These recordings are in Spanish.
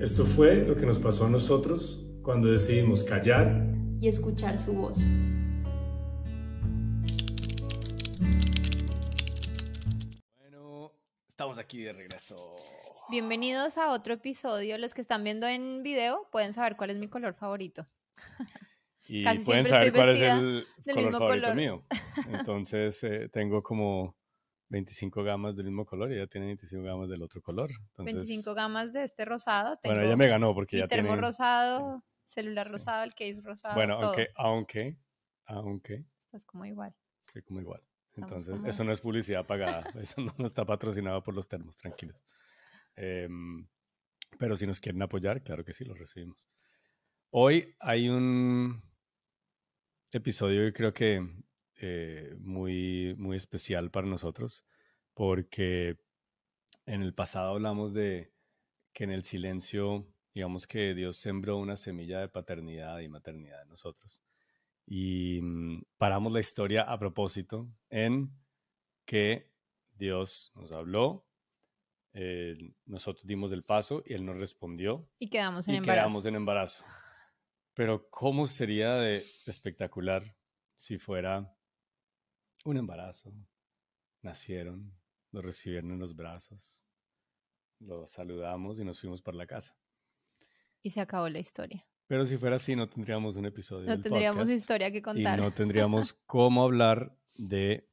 Esto fue lo que nos pasó a nosotros cuando decidimos callar y escuchar su voz. Bueno, estamos aquí de regreso. Bienvenidos a otro episodio. Los que están viendo en video pueden saber cuál es mi color favorito. Y pueden saber cuál es el color favorito mío. Entonces eh, tengo como 25 gamas del mismo color y ya tiene 25 gamas del otro color. 25 gamas de este rosado. bueno, ella me ganó porque ya termo rosado, celular rosado, el case rosado. Bueno, aunque, aunque, aunque. Estás como igual. Estoy como igual. Entonces, eso no es publicidad pagada, eso no, está patrocinado por los termos, tranquilos. Em, pero si nos quieren apoyar, claro que sí, los recibimos. Hoy hay un episodio que creo que eh, muy, muy especial para nosotros porque en el pasado hablamos de que en el silencio, digamos que Dios sembró una semilla de paternidad y maternidad en nosotros. Y mm, paramos la historia a propósito en que Dios nos habló, eh, nosotros dimos el paso y Él nos respondió. Y quedamos en embarazo. Quedamos en embarazo. Pero ¿cómo sería de espectacular si fuera un embarazo? Nacieron, lo recibieron en los brazos, lo saludamos y nos fuimos para la casa. Y se acabó la historia. Pero si fuera así, no tendríamos un episodio. No tendríamos historia que contar. no tendríamos cómo hablar de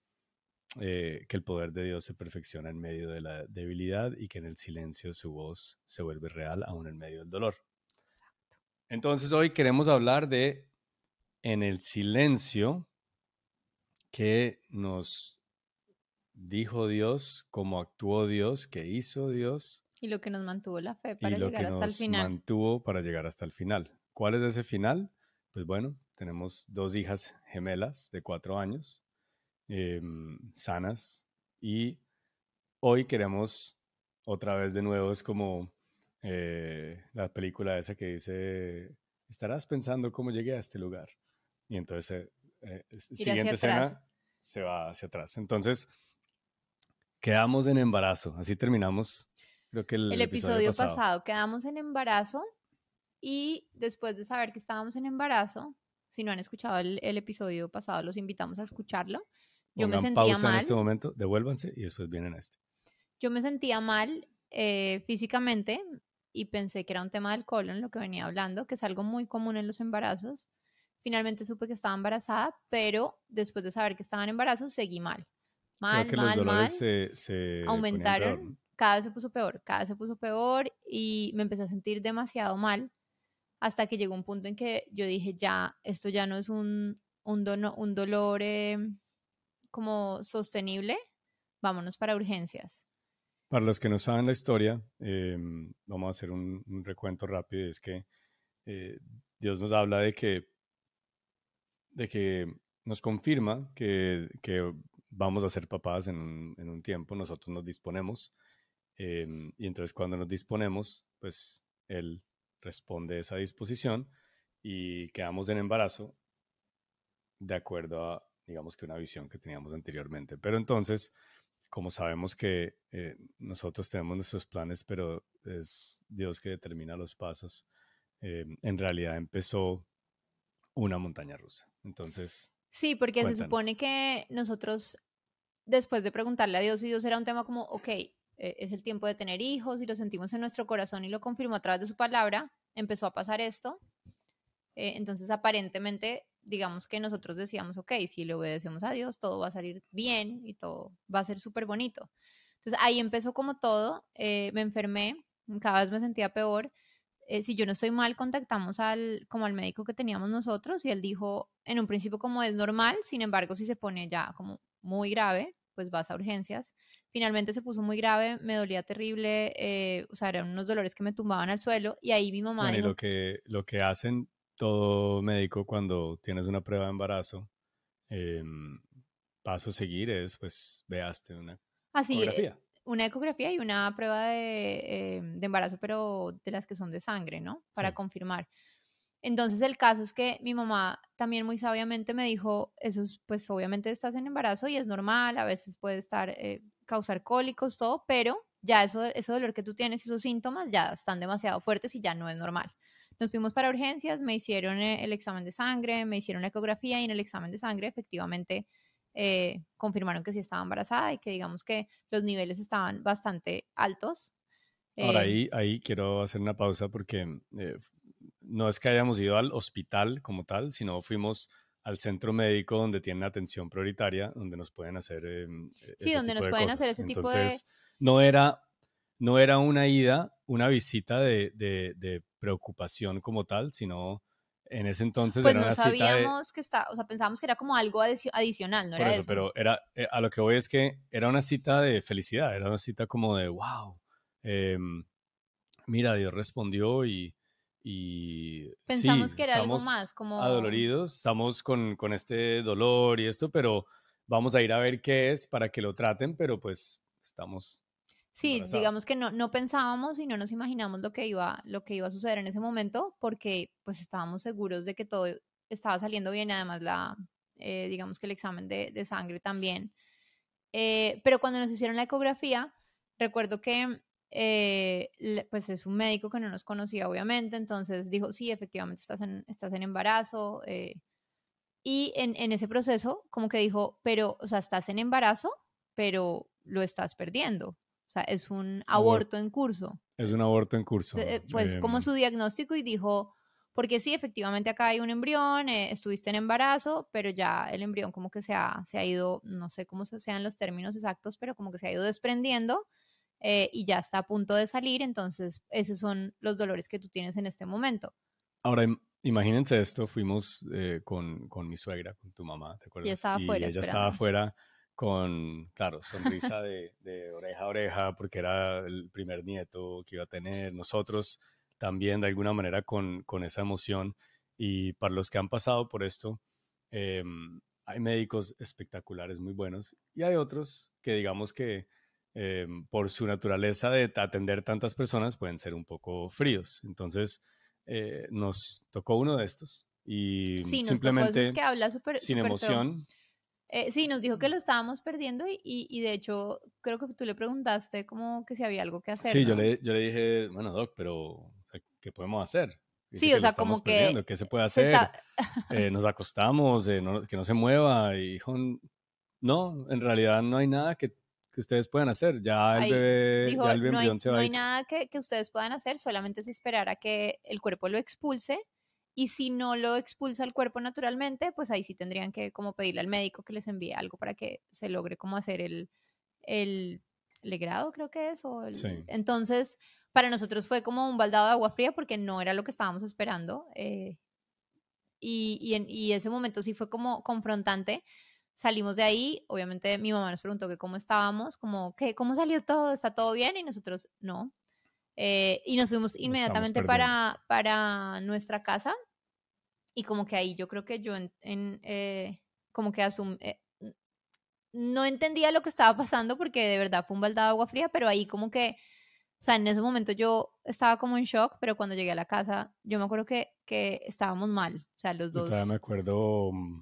eh, que el poder de Dios se perfecciona en medio de la debilidad y que en el silencio su voz se vuelve real aún en medio del dolor. Exacto. Entonces hoy queremos hablar de en el silencio que nos dijo Dios, cómo actuó Dios, qué hizo Dios. Y lo que nos mantuvo la fe para llegar hasta el final. Lo que nos mantuvo para llegar hasta el final. ¿Cuál es ese final? Pues bueno, tenemos dos hijas gemelas de cuatro años, em, sanas, y hoy queremos otra vez de nuevo, es como eh, la película esa que dice, estarás pensando cómo llegué a este lugar. Y entonces, eh, eh, siguiente escena se va hacia atrás. Entonces, Quedamos en embarazo, así terminamos. Creo que el, el episodio, pasado. quedamos en embarazo y después de saber que estábamos en embarazo, si no han escuchado el, episodio pasado, los invitamos a escucharlo. Yo me sentía pausa mal. en este momento, devuélvanse y después vienen a este. Yo me sentía mal eh, físicamente y pensé que era un tema del colon, lo que venía hablando, que es algo muy común en los embarazos. Finalmente supe que estaba embarazada, pero después de saber que estaba en embarazo, seguí mal. Mal, mal, mal. Se, aumentaron. Cada vez se puso peor, cada vez se puso peor y me empecé a sentir demasiado mal hasta que llegó un punto en que yo dije, ya, esto ya no es un, un, un dolor em, como sostenible, vámonos para urgencias. Para los que no saben la historia, em, vamos a hacer un, recuento rápido, es que eh, Dios nos habla de que, de que nos confirma que, que vamos a ser papás en un, tiempo, nosotros nos disponemos. Em, y entonces cuando nos disponemos, pues él responde esa disposición y quedamos en embarazo de acuerdo a, digamos que una visión que teníamos anteriormente. Pero entonces, como sabemos que eh, nosotros tenemos nuestros planes, pero es Dios que determina los pasos, em, en realidad empezó una montaña rusa. Entonces, Sí, porque se supone que nosotros, después de preguntarle a Dios, y Dios era un tema como, ok, eh, es el tiempo de tener hijos y lo sentimos en nuestro corazón y lo confirmó a través de su palabra, empezó a pasar esto. Eh, entonces, aparentemente, digamos que nosotros decíamos, ok, si le obedecemos a Dios, todo va a salir bien y todo va a ser súper bonito. Entonces, ahí empezó como todo, eh, me enfermé, cada vez me sentía peor eh, si yo no estoy mal, contactamos al, como al médico que teníamos nosotros y él dijo, en un principio como es normal, sin embargo, si se pone ya como muy grave, pues vas a urgencias. Finalmente se puso muy grave, me dolía terrible, eh, o sea, eran unos dolores que me tumbaban al suelo y ahí mi mamá... y lo que, lo que hacen todo médico cuando tienes una prueba de embarazo, em, paso a seguir es, pues, veaste una Así, eh, ecografía una ecografía y una prueba em, de, embarazo, pero de las que son de sangre, ¿no? Para confirmar. Entonces el caso es que mi mamá también muy sabiamente me dijo, eso es, pues obviamente estás en embarazo y es normal, a veces puede estar, eh, causar cólicos, todo, pero ya eso, ese dolor que tú tienes, esos síntomas ya están demasiado fuertes y ya no es normal. Nos fuimos para urgencias, me hicieron eh, el examen de sangre, me hicieron la ecografía y en el examen de sangre efectivamente eh, confirmaron que sí estaba embarazada y que digamos que los niveles estaban bastante altos. Ahora em, ahí, ahí quiero hacer una pausa porque mm, eh, no es que hayamos ido al hospital como tal, sino fuimos al centro médico donde tienen atención prioritaria, donde nos pueden hacer... Eh, mm, e, sí, donde nos pueden hacer ese tipo Entonces, de... No era, no era una ida, una visita de preocupación como tal, sino en ese entonces pues era no una sabíamos cita de... que estaba, o sea, pensábamos que era como algo adicional, ¿no? era eso, pero era, eh, a lo que voy es que era una cita de felicidad, era una cita como de, wow, em, mira, Dios respondió y... Pensamos que era algo más, como... Adoloridos, estamos con, con este dolor y esto, pero vamos a ir a ver qué es para que lo traten, pero pues estamos Sí, digamos que no, no pensábamos y no nos imaginamos lo que, iba, lo que iba a suceder en ese momento porque pues estábamos seguros de que todo estaba saliendo bien, además la, eh, digamos que el examen de, sangre también. Eh, pero cuando nos hicieron la ecografía, recuerdo que eh, pues es un médico que no nos conocía obviamente, entonces dijo, sí, efectivamente estás en, estás en embarazo. y en, en ese proceso, como que dijo, pero, o sea, estás en embarazo, pero lo estás perdiendo. O sea, es un aborto en curso. Es un aborto en curso. Eh, pues como em su diagnóstico y dijo, porque sí, efectivamente acá hay un embrión, eh, estuviste en embarazo, pero ya el embrión como que se ha, se ha ido, no sé cómo se sean los términos exactos, pero como que se ha ido desprendiendo eh, y ya está a punto de salir, entonces esos son los dolores que tú tienes en este momento. Ahora, imagínense esto, fuimos con, con, mi suegra, con tu mamá, ¿te acuerdas? Y, estaba ella estaba afuera con, claro, sonrisa de, oreja a oreja, porque era el primer nieto que iba a tener. Nosotros también, de alguna manera, con, con esa emoción. Y para los que han pasado por esto, em, hay médicos espectaculares, muy buenos, y hay otros que, digamos que, em, por su naturaleza de atender tantas personas, pueden ser un poco fríos. Entonces, eh, nos tocó uno de estos. Y sí, simplemente, que habla sin emoción. Eh, sí, nos dijo que lo estábamos perdiendo y, de hecho creo que tú le preguntaste como que si había algo que hacer. Sí, yo, le, yo le dije, bueno, Doc, pero ¿qué podemos hacer? sí, o sea, como que... ¿Qué se puede hacer? Eh, nos acostamos, eh, que no se mueva. Y dijo, no, en realidad no hay nada que, ustedes puedan hacer. Ya el bebé, ya el no hay, se va No hay nada que, que ustedes puedan hacer, solamente es esperar a que el cuerpo lo expulse y si no lo expulsa el cuerpo naturalmente, pues ahí sí tendrían que como pedirle al médico que les envíe algo para que se logre como hacer el, el legrado, creo que es. Entonces, para nosotros fue como un baldado de agua fría porque no era lo que estábamos esperando. Eh, y, en, y ese momento sí fue como confrontante. Salimos de ahí, obviamente mi mamá nos preguntó que cómo estábamos, como, que ¿Cómo salió todo? ¿Está todo bien? Y nosotros, no, eh, y nos fuimos inmediatamente para, para nuestra casa. Y como que ahí yo creo que yo en, eh, como que asum eh, no entendía lo que estaba pasando porque de verdad fue un baldado de agua fría, pero ahí como que, o sea, en ese momento yo estaba como en shock, pero cuando llegué a la casa, yo me acuerdo que, estábamos mal, o sea, los dos. Yo me acuerdo... Mm,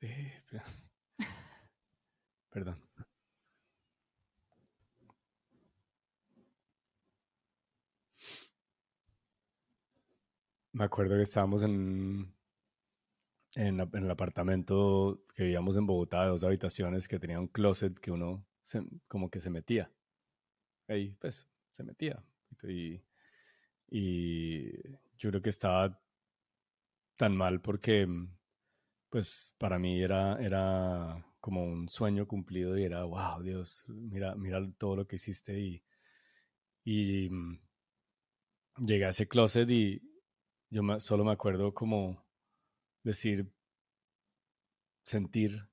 Perdón. me acuerdo que estábamos en, en, el apartamento que vivíamos en Bogotá, de dos habitaciones, que tenía un closet que uno como que se metía. Ahí, pues, se metía. Y, yo creo que estaba tan mal porque, pues, para mí era, era como un sueño cumplido y era, wow, Dios, mira, mira todo lo que hiciste y, y mm, llegué a ese closet y, yo solo me acuerdo como decir, sentir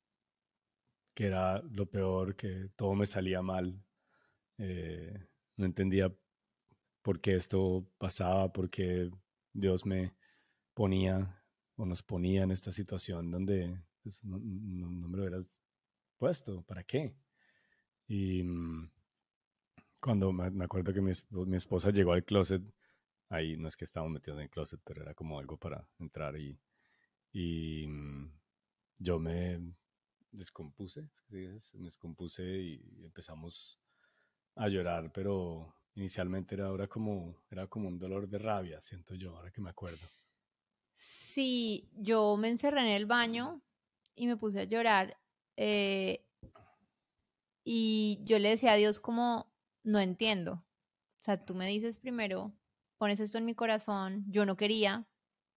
que era lo peor, que todo me salía mal. Eh, no entendía por qué esto pasaba, por qué Dios me ponía o nos ponía en esta situación donde pues, no, me lo hubieras puesto, ¿para qué? Y mm, cuando me, acuerdo que mi, mi, esposa llegó al closet ahí no es que estaba metido en el closet, pero era como algo para entrar y, y mm, yo me descompuse, me descompuse y empezamos a llorar, pero inicialmente era ahora como, era como un dolor de rabia, siento yo, ahora que me acuerdo. Sí, yo me encerré en el baño y me puse a llorar. Eh, y yo le decía a Dios como, no entiendo. O sea, tú me dices primero pones esto en mi corazón, yo no quería,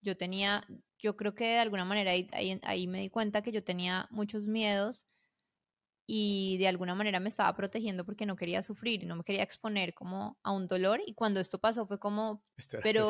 yo tenía, yo creo que de alguna manera ahí, me di cuenta que yo tenía muchos miedos y de alguna manera me estaba protegiendo porque no quería sufrir, no me quería exponer como a un dolor y cuando esto pasó fue como, este pero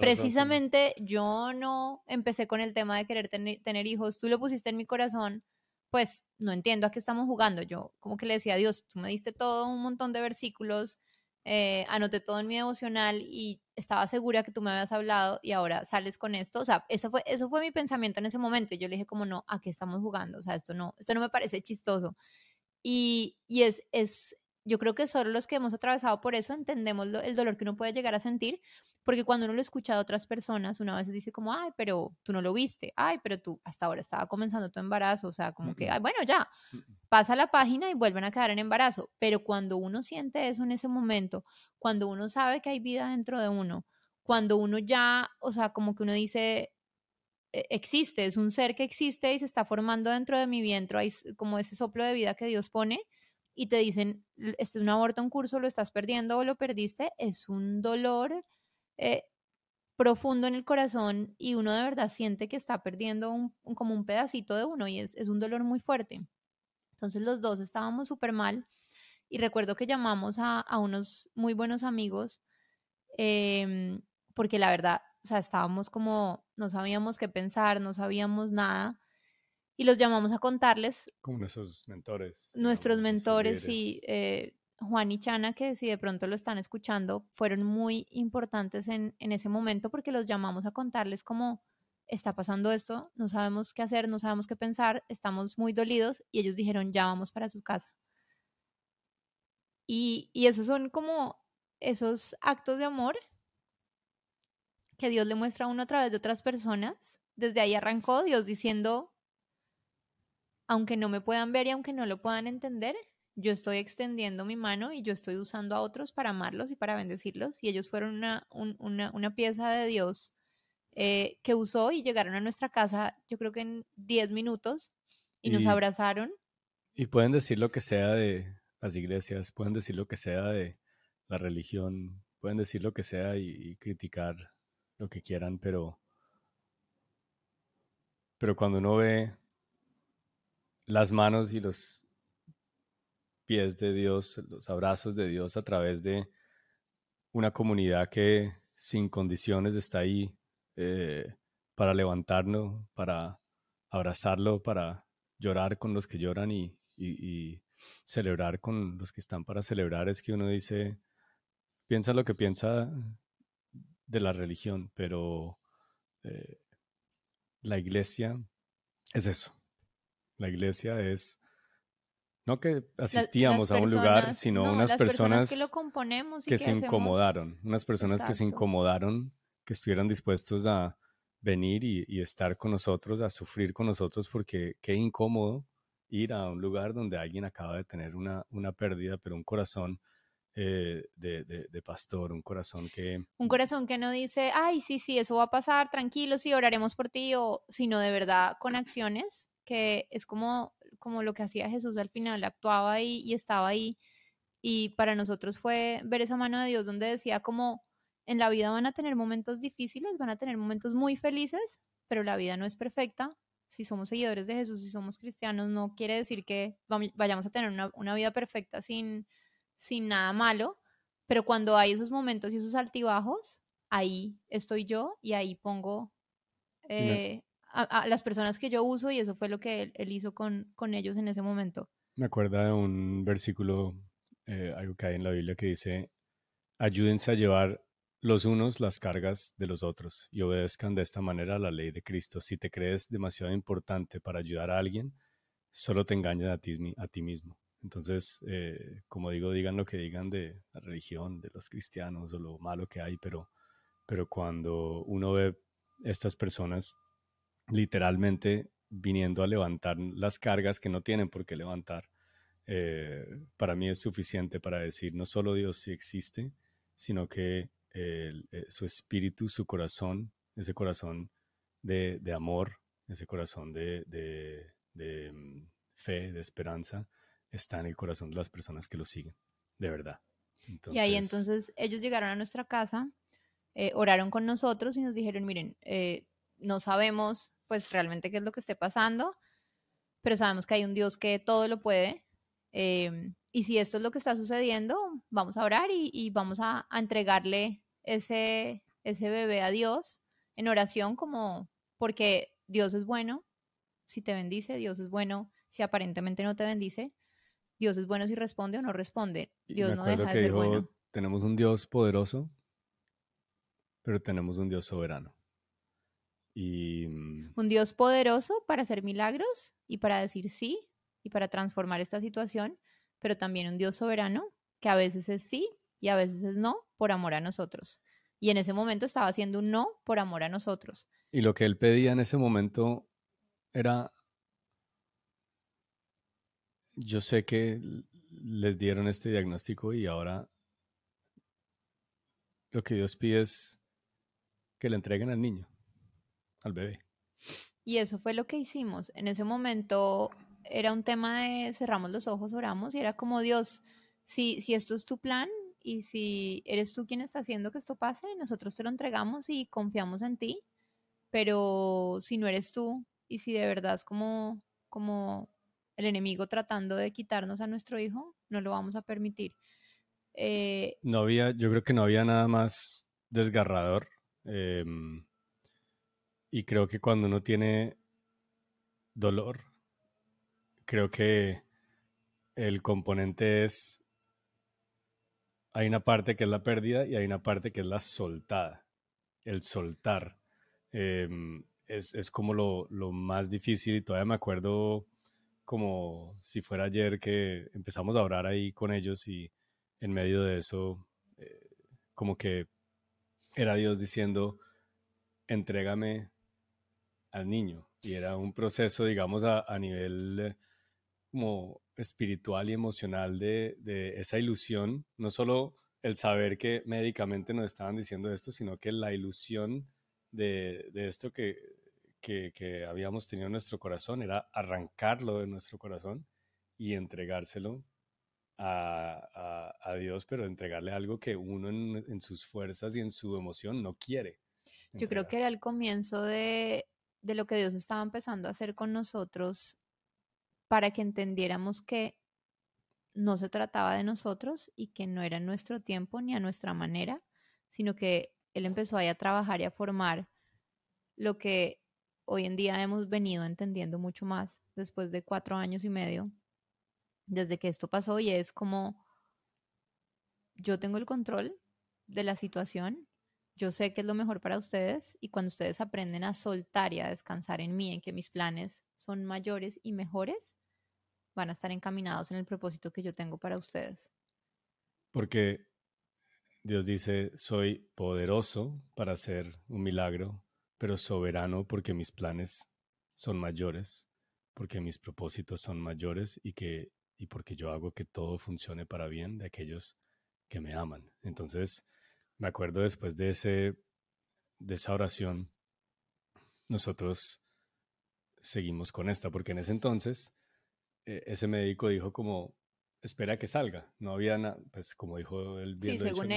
precisamente, yo no empecé con el tema de querer tener, hijos, tú lo pusiste en mi corazón, pues no entiendo a qué estamos jugando, yo como que le decía a Dios, tú me diste todo un montón de versículos eh, anoté todo en mi emocional y estaba segura que tú me habías hablado y ahora sales con esto. O sea, eso fue, eso fue mi pensamiento en ese momento. Yo le dije como, no, ¿a qué estamos jugando? O sea, esto no, esto no me parece chistoso. Y, y es, es, yo creo que solo los que hemos atravesado por eso entendemos el dolor que uno puede llegar a sentir, porque cuando uno lo escucha de otras personas, una vez dice como, ay, pero tú no lo viste, ay, pero tú hasta ahora estaba comenzando tu embarazo, o sea, como que, ay, bueno, ya, pasa la página y vuelven a quedar en embarazo. Pero cuando uno siente eso en ese momento, cuando uno sabe que hay vida dentro de uno, cuando uno ya, o sea, como que uno dice, e-, existe, es un ser que existe y se está formando dentro de mi vientre, hay como ese soplo de vida que Dios pone y te dicen, este es un aborto en curso, lo estás perdiendo o lo perdiste, es un dolor eh, profundo en el corazón y uno de verdad siente que está perdiendo como un pedacito de uno y es, un dolor muy fuerte. Entonces los dos estábamos súper mal y recuerdo que llamamos a, unos muy buenos amigos em, porque la verdad, o sea, estábamos como, no sabíamos qué pensar, no sabíamos nada y los llamamos a contarles. Como nuestros mentores. Nuestros mentores, y Juan y Chana, que si de pronto lo están escuchando, fueron muy importantes en, ese momento porque los llamamos a contarles cómo está pasando esto, no sabemos qué hacer, no sabemos qué pensar, estamos muy dolidos y ellos dijeron, ya vamos para su casa. Y, y esos son como esos actos de amor que Dios le muestra a uno a través de otras personas. Desde ahí arrancó Dios diciendo, aunque no me puedan ver y aunque no lo puedan entender, yo estoy extendiendo mi mano y yo estoy usando a otros para amarlos y para bendecirlos. Y ellos fueron una, pieza de Dios eh, que usó y llegaron a nuestra casa, yo creo que en 10 minutos, y, nos abrazaron. Y pueden decir lo que sea de las iglesias, pueden decir lo que sea de la religión, pueden decir lo que sea y, y, criticar lo que quieran, pero, pero cuando uno ve las manos y los pies de Dios, los abrazos de Dios a través de una comunidad que sin condiciones está ahí eh, para levantarnos, para abrazarlo, para llorar con los que lloran y, celebrar con los que están para celebrar. Es que uno dice, piensa lo que piensa de la religión, pero eh, la iglesia es eso. La iglesia es no que asistíamos a un lugar, sino unas personas, que se incomodaron, unas personas que se incomodaron, que estuvieran dispuestos a venir y, y, estar con nosotros, a sufrir con nosotros, porque qué incómodo ir a un lugar donde alguien acaba de tener una, una pérdida, pero un corazón eh, de, de, pastor, un corazón que... Un corazón que no dice, ay, sí, sí, eso va a pasar, tranquilo, sí, oraremos por ti, o, sino de verdad con acciones, que es como como lo que hacía Jesús al final, actuaba ahí y estaba ahí. Y para nosotros fue ver esa mano de Dios donde decía como en la vida van a tener momentos difíciles, van a tener momentos muy felices, pero la vida no es perfecta. Si somos seguidores de Jesús, si somos cristianos, no quiere decir que vayamos a tener una, vida perfecta sin, sin nada malo, pero cuando hay esos momentos y esos altibajos, ahí estoy yo y ahí pongo a, las personas que yo uso y eso fue lo que él, hizo con, ellos en ese momento. Me acuerda de un versículo, eh, algo que hay en la Biblia que dice, ayúdense a llevar los unos las cargas de los otros y obedezcan de esta manera la ley de Cristo. Si te crees demasiado importante para ayudar a alguien, solo te engañan a ti, a ti mismo. Entonces, eh, como digo, digan lo que digan de la religión, de los cristianos o lo malo que hay, pero, pero cuando uno ve estas personas literalmente viniendo a levantar las cargas que no tienen por qué levantar. Eh, para mí es suficiente para decir no solo Dios sí existe, sino que eh, su espíritu, su corazón, ese corazón de, amor, ese corazón de, mm, fe, de esperanza, está en el corazón de las personas que lo siguen, de verdad. y ahí entonces ellos llegaron a nuestra casa, eh, oraron con nosotros y nos dijeron, miren, no sabemos pues realmente qué es lo que esté pasando, pero sabemos que hay un Dios que todo lo puede. Em, y si esto es lo que está sucediendo, vamos a orar y, vamos a, entregarle ese, ese bebé a Dios en oración como porque Dios es bueno, si te bendice, Dios es bueno, si aparentemente no te bendice, Dios es bueno si responde o no responde. Dios no deja de ser bueno. Tenemos un Dios poderoso, pero tenemos un Dios soberano. Mm, un Dios poderoso para hacer milagros y para decir sí y para transformar esta situación, pero también un Dios soberano que a veces es sí y a veces es no por amor a nosotros. Y en ese momento estaba haciendo un no por amor a nosotros. Y lo que él pedía en ese momento era, yo sé que les dieron este diagnóstico y ahora lo que Dios pide es que le entreguen al niño al bebé. Y eso fue lo que hicimos. En ese momento era un tema de cerramos los ojos, oramos y era como Dios, si, si esto es tu plan y si eres tú quien está haciendo que esto pase, nosotros te lo entregamos y confiamos en ti, pero si no eres tú y si de verdad es como, como el enemigo tratando de quitarnos a nuestro hijo, no lo vamos a permitir. Eh, no había, yo creo que no había nada más desgarrador. Em, y creo que cuando uno tiene dolor, creo que el componente es, hay una parte que es la pérdida y hay una parte que es la soltada, el soltar. Em, es, como lo, más difícil y todavía me acuerdo como si fuera ayer que empezamos a orar ahí con ellos y en medio de eso eh, como que era Dios diciendo, entrégame al niño. Y era un proceso, digamos, a, a nivel eh, como espiritual y emocional de, de, esa ilusión, no solo el saber que médicamente nos estaban diciendo esto, sino que la ilusión de, de esto que, que, habíamos tenido en nuestro corazón era arrancarlo de nuestro corazón y entregárselo a, a, a Dios, pero entregarle algo que uno en, sus fuerzas y en su emoción no quiere. Yo creo que era el comienzo de de lo que Dios estaba empezando a hacer con nosotros para que entendiéramos que no se trataba de nosotros y que no era nuestro tiempo ni a nuestra manera, sino que Él empezó ahí a trabajar y a formar lo que hoy en día hemos venido entendiendo mucho más después de cuatro años y medio, desde que esto pasó y es como yo tengo el control de la situación yo sé que es lo mejor para ustedes y cuando ustedes aprenden a soltar y a descansar en mí, en que mis planes son mayores y mejores, van a estar encaminados en el propósito que yo tengo para ustedes. Porque Dios dice, soy poderoso para hacer un milagro, pero soberano porque mis planes son mayores, porque mis propósitos son mayores y, que, y porque yo hago que todo funcione para bien de aquellos que me aman. Entonces, me acuerdo después de, ese, de esa oración, nosotros seguimos con esta, porque en ese entonces eh, ese médico dijo como, espera que salga. No había nada, pues como dijo el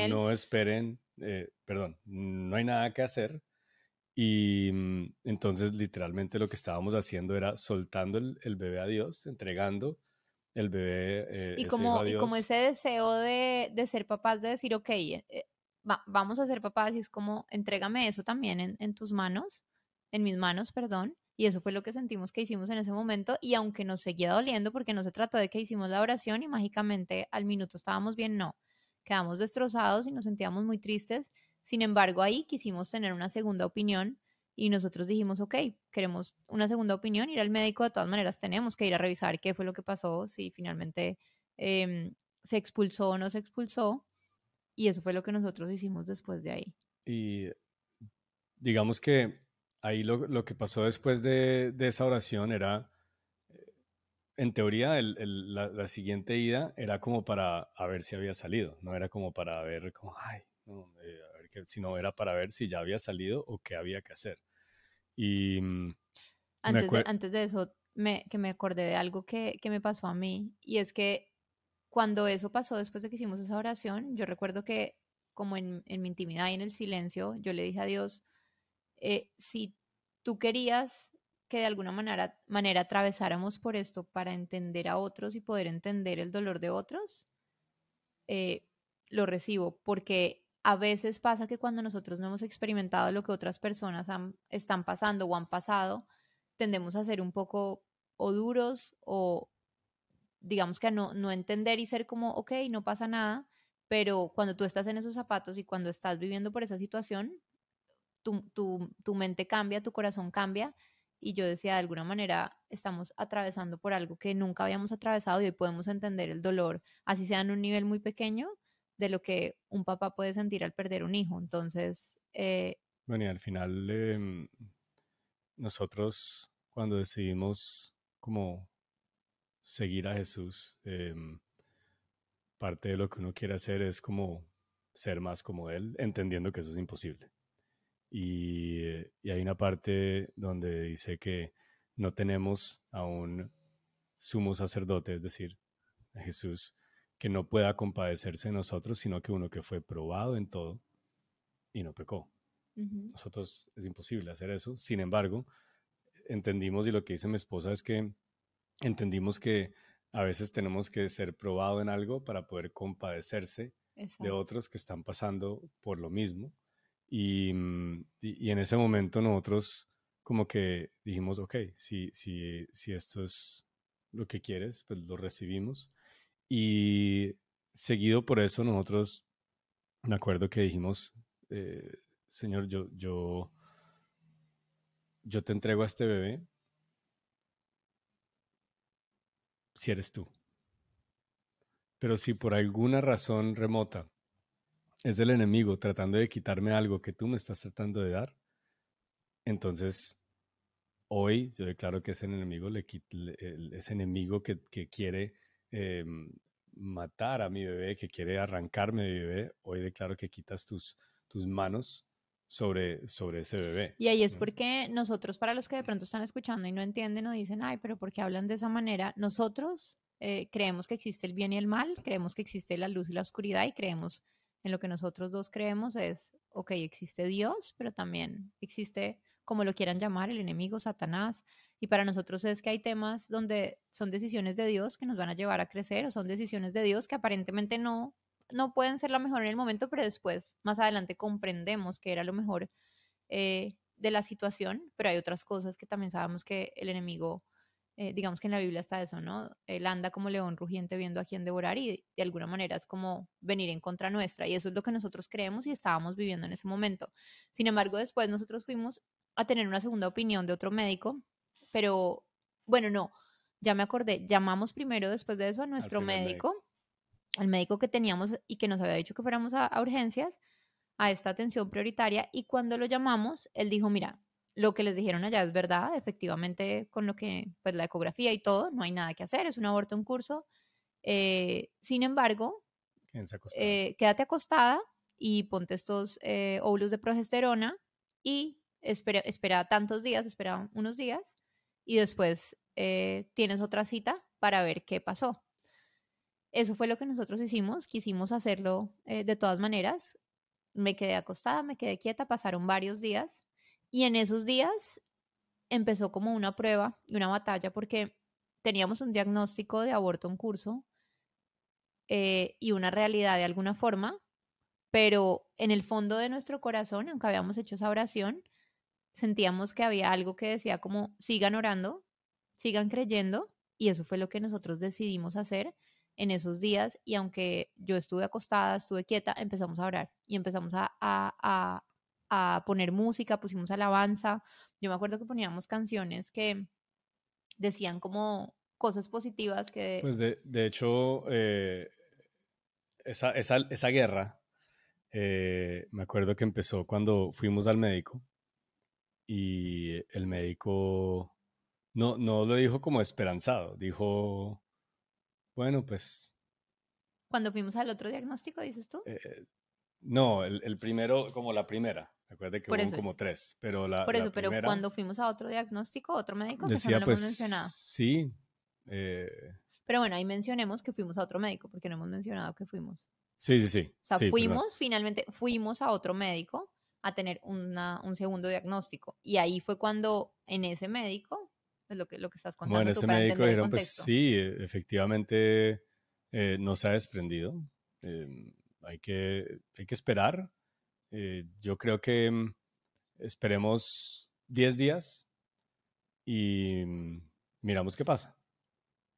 no esperen, eh, perdón, no hay nada que hacer. Y mm, entonces literalmente lo que estábamos haciendo era soltando el, bebé a Dios, entregando el bebé. Eh, y, como, y como ese deseo de, de, ser papás, de decir, ok, vamos a ser papás y es como, entrégame eso también en, tus manos, en mis manos, perdón. Y eso fue lo que sentimos que hicimos en ese momento. Y aunque nos seguía doliendo, porque no se trató de que hicimos la oración y mágicamente al minuto estábamos bien, no. Quedamos destrozados y nos sentíamos muy tristes. Sin embargo, ahí quisimos tener una segunda opinión y nosotros dijimos, ok, queremos una segunda opinión, ir al médico. De todas maneras, tenemos que ir a revisar qué fue lo que pasó, si finalmente em, se expulsó o no se expulsó. Y eso fue lo que nosotros hicimos después de ahí. Y digamos que ahí lo, que pasó después de, esa oración era, en teoría, la, siguiente ida era como para a ver si había salido, no era como para ver, como, ay, no, eh, a ver sino era para ver si ya había salido o qué había que hacer. Y... Mm, antes, de, eso, me, que me acordé de algo que, que me pasó a mí, y es que cuando eso pasó después de que hicimos esa oración, yo recuerdo que como en, mi intimidad y en el silencio, yo le dije a Dios, eh, si tú querías que de alguna manera, atravesáramos por esto para entender a otros y poder entender el dolor de otros, eh, lo recibo, porque a veces pasa que cuando nosotros no hemos experimentado lo que otras personas están pasando o han pasado, tendemos a ser un poco o duros o digamos que no, no entender y ser como, ok, no pasa nada, pero cuando tú estás en esos zapatos y cuando estás viviendo por esa situación, tu, mente cambia, tu corazón cambia. Y yo decía, de alguna manera, estamos atravesando por algo que nunca habíamos atravesado y podemos entender el dolor, así sea en un nivel muy pequeño, de lo que un papá puede sentir al perder un hijo. Entonces... Eh, bueno, y al final em, nosotros cuando decidimos como seguir a Jesús, em, parte de lo que uno quiere hacer es como ser más como Él, entendiendo que eso es imposible. Eh, y, hay una parte donde dice que no tenemos a un sumo sacerdote, es decir, a Jesús, que no pueda compadecerse de nosotros, sino que uno que fue probado en todo y no pecó. Nosotros es imposible hacer eso. Sin embargo, entendimos y lo que dice mi esposa es que entendimos que a veces tenemos que ser probado en algo para poder compadecerse de otros que están pasando por lo mismo. Mm, y, y, en ese momento nosotros como que dijimos, ok, si, si, si esto es lo que quieres, pues lo recibimos. Y seguido por eso nosotros, me acuerdo que dijimos, eh, Señor, yo, yo, yo te entrego a este bebé si eres tú. Pero si por alguna razón remota es el enemigo tratando de quitarme algo que tú me estás tratando de dar, entonces hoy yo declaro que ese enemigo, le, enemigo que, quiere em, matar a mi bebé, que quiere arrancarme mi bebé, hoy declaro que quitas tus, tus manos sobre, sobre ese bebé. Y ahí es porque nosotros, para los que de pronto están escuchando y no entienden o dicen, ay, pero porque hablan de esa manera? Nosotros eh, creemos que existe el bien y el mal, creemos que existe la luz y la oscuridad y creemos en lo que nosotros dos creemos es, ok, existe Dios, pero también existe, como lo quieran llamar, el enemigo, Satanás. Y para nosotros es que hay temas donde son decisiones de Dios que nos van a llevar a crecer o son decisiones de Dios que aparentemente no no pueden ser la mejor en el momento, pero después, más adelante, comprendemos que era lo mejor eh, de la situación, pero hay otras cosas que también sabemos que el enemigo, eh, digamos que en la Biblia está eso, ¿no? Él anda como león rugiente viendo a quién devorar y de alguna manera es como venir en contra nuestra y eso es lo que nosotros creemos y estábamos viviendo en ese momento. Sin embargo, después nosotros fuimos a tener una segunda opinión de otro médico, pero bueno, no, ya me acordé, llamamos primero después de eso a nuestro médico al médico que teníamos y que nos había dicho que fuéramos a, urgencias, a esta atención prioritaria, y cuando lo llamamos, él dijo, mira, lo que les dijeron allá es verdad, efectivamente, con lo que, pues la ecografía y todo, no hay nada que hacer, es un aborto en curso. Eh, sin embargo, eh, quédate acostada y ponte estos eh, óvulos de progesterona y espera, espera, tantos días, espera unos días y después tienes otra cita para ver qué pasó. Eso fue lo que nosotros hicimos, quisimos hacerlo eh, de todas maneras. Me quedé acostada, me quedé quieta, pasaron varios días y en esos días empezó como una prueba y una batalla porque teníamos un diagnóstico de aborto en curso eh, y una realidad de alguna forma, pero en el fondo de nuestro corazón, aunque habíamos hecho esa oración, sentíamos que había algo que decía como sigan orando, sigan creyendo y eso fue lo que nosotros decidimos hacer en esos días y aunque yo estuve acostada, estuve quieta, empezamos a orar y empezamos a, a, a, poner música, pusimos alabanza. Yo me acuerdo que poníamos canciones que decían como cosas positivas que... Pues de, hecho, eh, esa, guerra, eh, me acuerdo que empezó cuando fuimos al médico y el médico no, no lo dijo como esperanzado, dijo bueno, pues. Cuando fuimos al otro diagnóstico, dices tú. Eh, eh, no, el, primero, como la primera. Acuérdate que fueron como tres, pero la. Por eso, pero cuando fuimos a otro diagnóstico, otro médico, que lo hemos pues, mencionado. Sí. Eh, pero bueno, ahí mencionemos que fuimos a otro médico, porque no hemos mencionado que fuimos. Sí, sí, sí. O sea, fuimos, finalmente, fuimos a otro médico a tener una, un segundo diagnóstico. Y ahí fue cuando en ese médico lo, que, estás Bueno, ese médico dijeron, pues sí, e, efectivamente eh, no se ha desprendido. Em, hay, que, hay que esperar. Eh, yo creo que em, esperemos 10 días y mm, miramos qué pasa.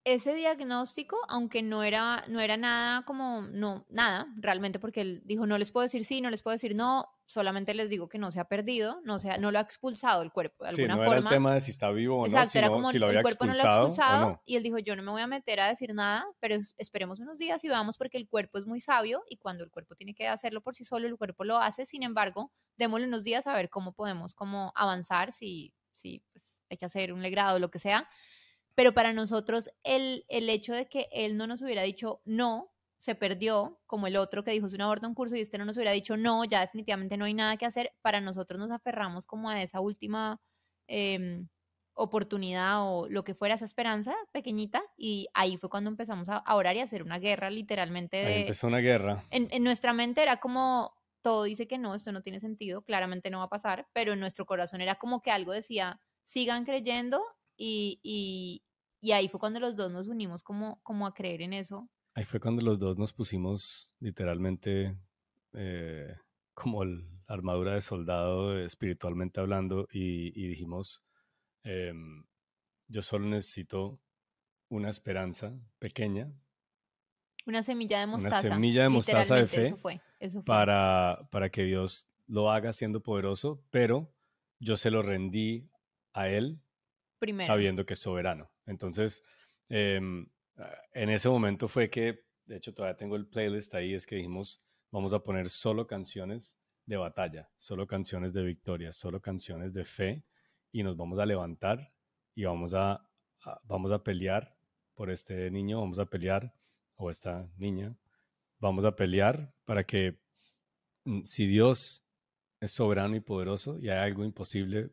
Ese diagnóstico, aunque no era, no era nada como, no, nada, realmente, porque él dijo, no les puedo decir sí, no les puedo decir no, solamente les digo que no se ha perdido, no, se no lo ha expulsado el cuerpo. De sí, no era el tema de si está vivo o no, Exacto, era como si lo ha expulsado y él dijo, yo no me voy a meter a decir nada, pero esperemos unos días y vamos, porque el cuerpo es muy sabio y cuando el cuerpo tiene que hacerlo por sí solo, el cuerpo lo hace, sin embargo, démosle unos días a ver cómo podemos avanzar, si, si pues, hay que hacer un legrado o lo que sea. Pero para nosotros el, el hecho de que él no nos hubiera dicho no se perdió, como el otro que dijo es un aborto en curso y este no nos hubiera dicho, no, ya definitivamente no hay nada que hacer, para nosotros nos aferramos como a esa última em, oportunidad o lo que fuera esa esperanza pequeñita y ahí fue cuando empezamos a, orar y a hacer una guerra literalmente. ahí empezó una guerra. En, nuestra mente era como, todo dice que no, esto no tiene sentido, claramente no va a pasar, pero en nuestro corazón era como que algo decía, sigan creyendo y, y, ahí fue cuando los dos nos unimos como, como a creer en eso Ahí fue cuando los dos nos pusimos literalmente eh, como la armadura de soldado eh, espiritualmente hablando y, dijimos, em, yo solo necesito una esperanza pequeña. Una semilla de mostaza. Una semilla de mostaza de fe eso fue, eso fue. Para, para que Dios lo haga siendo poderoso, pero yo se lo rendí a Él Primero. sabiendo que es soberano. Entonces, eh, Ah, en ese momento fue que, de hecho todavía tengo el playlist ahí, es que dijimos, vamos a poner solo canciones de batalla, solo canciones de victoria, solo canciones de fe y nos vamos a levantar y vamos a, vamos a pelear por este niño, vamos a pelear, o esta niña, vamos a pelear para que mm, si Dios es soberano y poderoso y hay algo imposible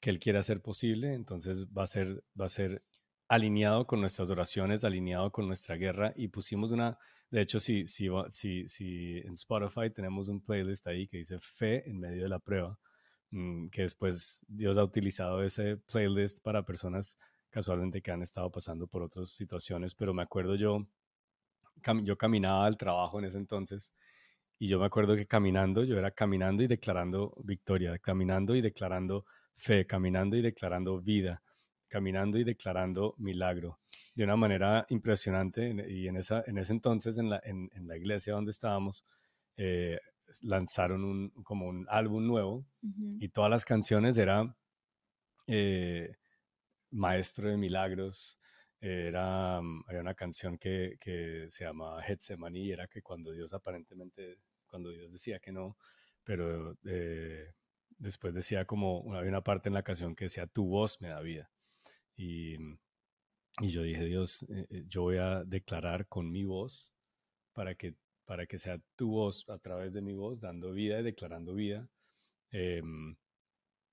que Él quiera hacer posible, entonces va a ser, va a ser alineado con nuestras oraciones, alineado con nuestra guerra y pusimos una, de hecho, si, si, si, si en Spotify tenemos un playlist ahí que dice Fe en medio de la prueba, mm, que después Dios ha utilizado ese playlist para personas casualmente que han estado pasando por otras situaciones, pero me acuerdo yo, yo caminaba al trabajo en ese entonces y yo me acuerdo que caminando, yo era caminando y declarando victoria, caminando y declarando fe, caminando y declarando vida, caminando y declarando milagro de una manera impresionante. Y en, esa, en ese entonces, en la, en, la iglesia donde estábamos, eh, lanzaron un, como un álbum nuevo y todas las canciones era eh, Maestro de Milagros. Era, mm, había una canción que, que se llama Getsemaní, era que cuando Dios aparentemente, cuando Dios decía que no, pero eh, después decía como, había una parte en la canción que decía, tu voz me da vida. Y, mm, y yo dije, Dios, eh, eh, yo voy a declarar con mi voz para que, para que sea tu voz a través de mi voz, dando vida y declarando vida. Em,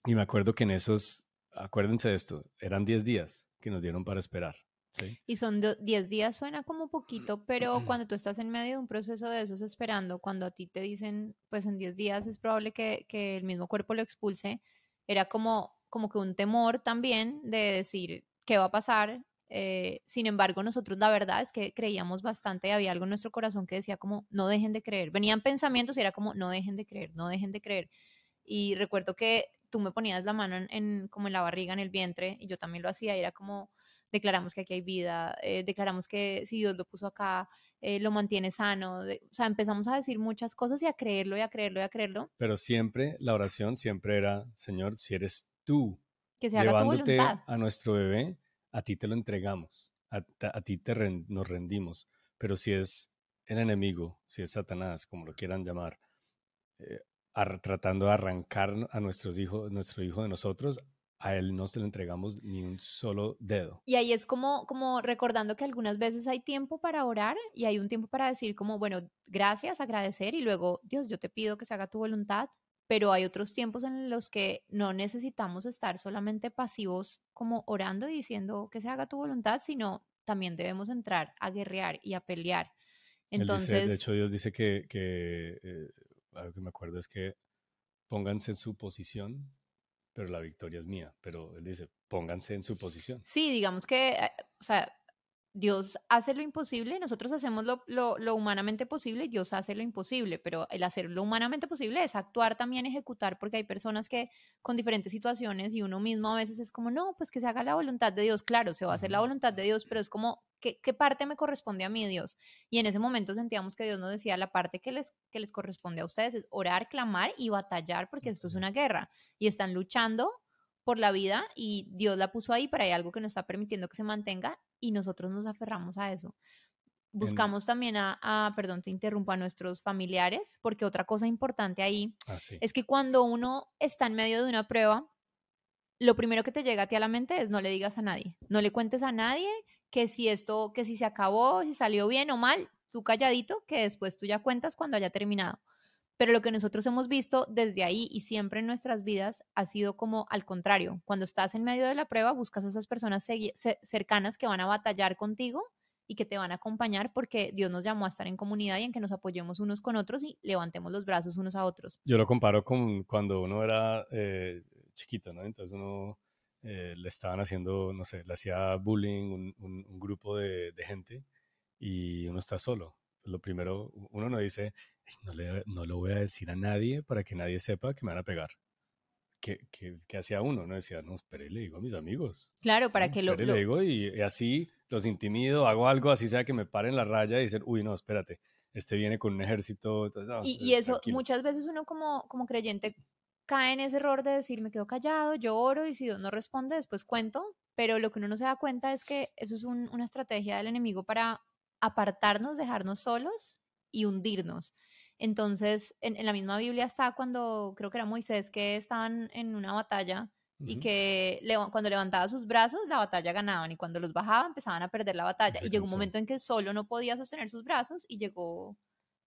y me acuerdo que en esos, acuérdense de esto, eran 10 días que nos dieron para esperar. ¿sí? Y son 10 días, suena como poquito, pero mm. cuando tú estás en medio de un proceso de esos esperando, cuando a ti te dicen, pues en 10 días es probable que, que el mismo cuerpo lo expulse, era como, como que un temor también de decir qué va a pasar. Eh, sin embargo, nosotros la verdad es que creíamos bastante, había algo en nuestro corazón que decía como, no dejen de creer. Venían pensamientos y era como, no dejen de creer, no dejen de creer. Y recuerdo que tú me ponías la mano en, como en la barriga, en el vientre, y yo también lo hacía, y era como, declaramos que aquí hay vida, eh, declaramos que si Dios lo puso acá, eh, lo mantiene sano. o sea, empezamos a decir muchas cosas y a creerlo y a creerlo y a creerlo. Pero siempre la oración siempre era, Señor, si eres tú, llevándote a nuestro bebé, a ti te lo entregamos, a, ti te nos rendimos. Pero si es el enemigo, si es Satanás, como lo quieran llamar, eh, tratando de arrancar a nuestros hijos, nuestro hijo de nosotros, a él no se le entregamos ni un solo dedo. Y ahí es como, como recordando que algunas veces hay tiempo para orar y hay un tiempo para decir como, bueno, gracias, agradecer y luego, Dios, yo te pido que se haga tu voluntad, pero hay otros tiempos en los que no necesitamos estar solamente pasivos como orando y diciendo que se haga tu voluntad, sino también debemos entrar a guerrear y a pelear. Entonces, de hecho Dios dice que, que eh, algo que me acuerdo es que pónganse en su posición, pero la victoria es mía, pero él dice, pónganse en su posición. Sí, digamos que, eh, o sea, Dios hace lo imposible, nosotros hacemos lo, humanamente posible, Dios hace lo imposible, pero el hacer lo humanamente posible es actuar también, ejecutar, porque hay personas que con diferentes situaciones y uno mismo a veces es como, no, pues que se haga la voluntad de Dios, claro, se va a hacer la voluntad de Dios, pero es como, ¿qué, parte me corresponde a mí, Dios? Y en ese momento sentíamos que Dios nos decía, la parte que les, que les corresponde a ustedes es orar, clamar y batallar, porque esto es una guerra y están luchando por la vida y Dios la puso ahí, pero hay algo que no está permitiendo que se mantenga y nosotros nos aferramos a eso. Buscamos también a, perdón, te interrumpo, a nuestros familiares, porque otra cosa importante ahí ah, es que cuando uno está en medio de una prueba, lo primero que te llega a ti a la mente es no le digas a nadie, no le cuentes a nadie que si esto, que si se acabó, si salió bien o mal, tú calladito, que después tú ya cuentas cuando haya terminado. Pero lo que nosotros hemos visto desde ahí y siempre en nuestras vidas ha sido como al contrario. Cuando estás en medio de la prueba, buscas a esas personas cercanas que van a batallar contigo y que te van a acompañar porque Dios nos llamó a estar en comunidad y en que nos apoyemos unos con otros y levantemos los brazos unos a otros. Yo lo comparo con cuando uno era eh, chiquito, ¿no? Entonces uno eh, le estaban haciendo, no sé, le hacía bullying un, grupo de gente y uno está solo lo primero, uno no dice, no, le, no lo voy a decir a nadie para que nadie sepa que me van a pegar. Que, hacía uno, ¿no? Decía, no, espere, le digo a mis amigos. Claro, para que lo, le digo y, así los intimido, hago algo, así sea que me paren la raya y dicen, uy, no, espérate, este viene con un ejército. y, eh, eso, muchas veces uno como, como creyente cae en ese error de decir, me quedo callado, yo oro y si Dios no responde, después cuento. Pero lo que uno no se da cuenta es que eso es una estrategia del enemigo para apartarnos, dejarnos solos y hundirnos. Entonces, en, la misma Biblia está cuando creo que era Moisés que estaban en una batalla y que cuando levantaba sus brazos la batalla ganaban y cuando los bajaba empezaban a perder la batalla y llegó un momento en que solo no podía sostener sus brazos y llegó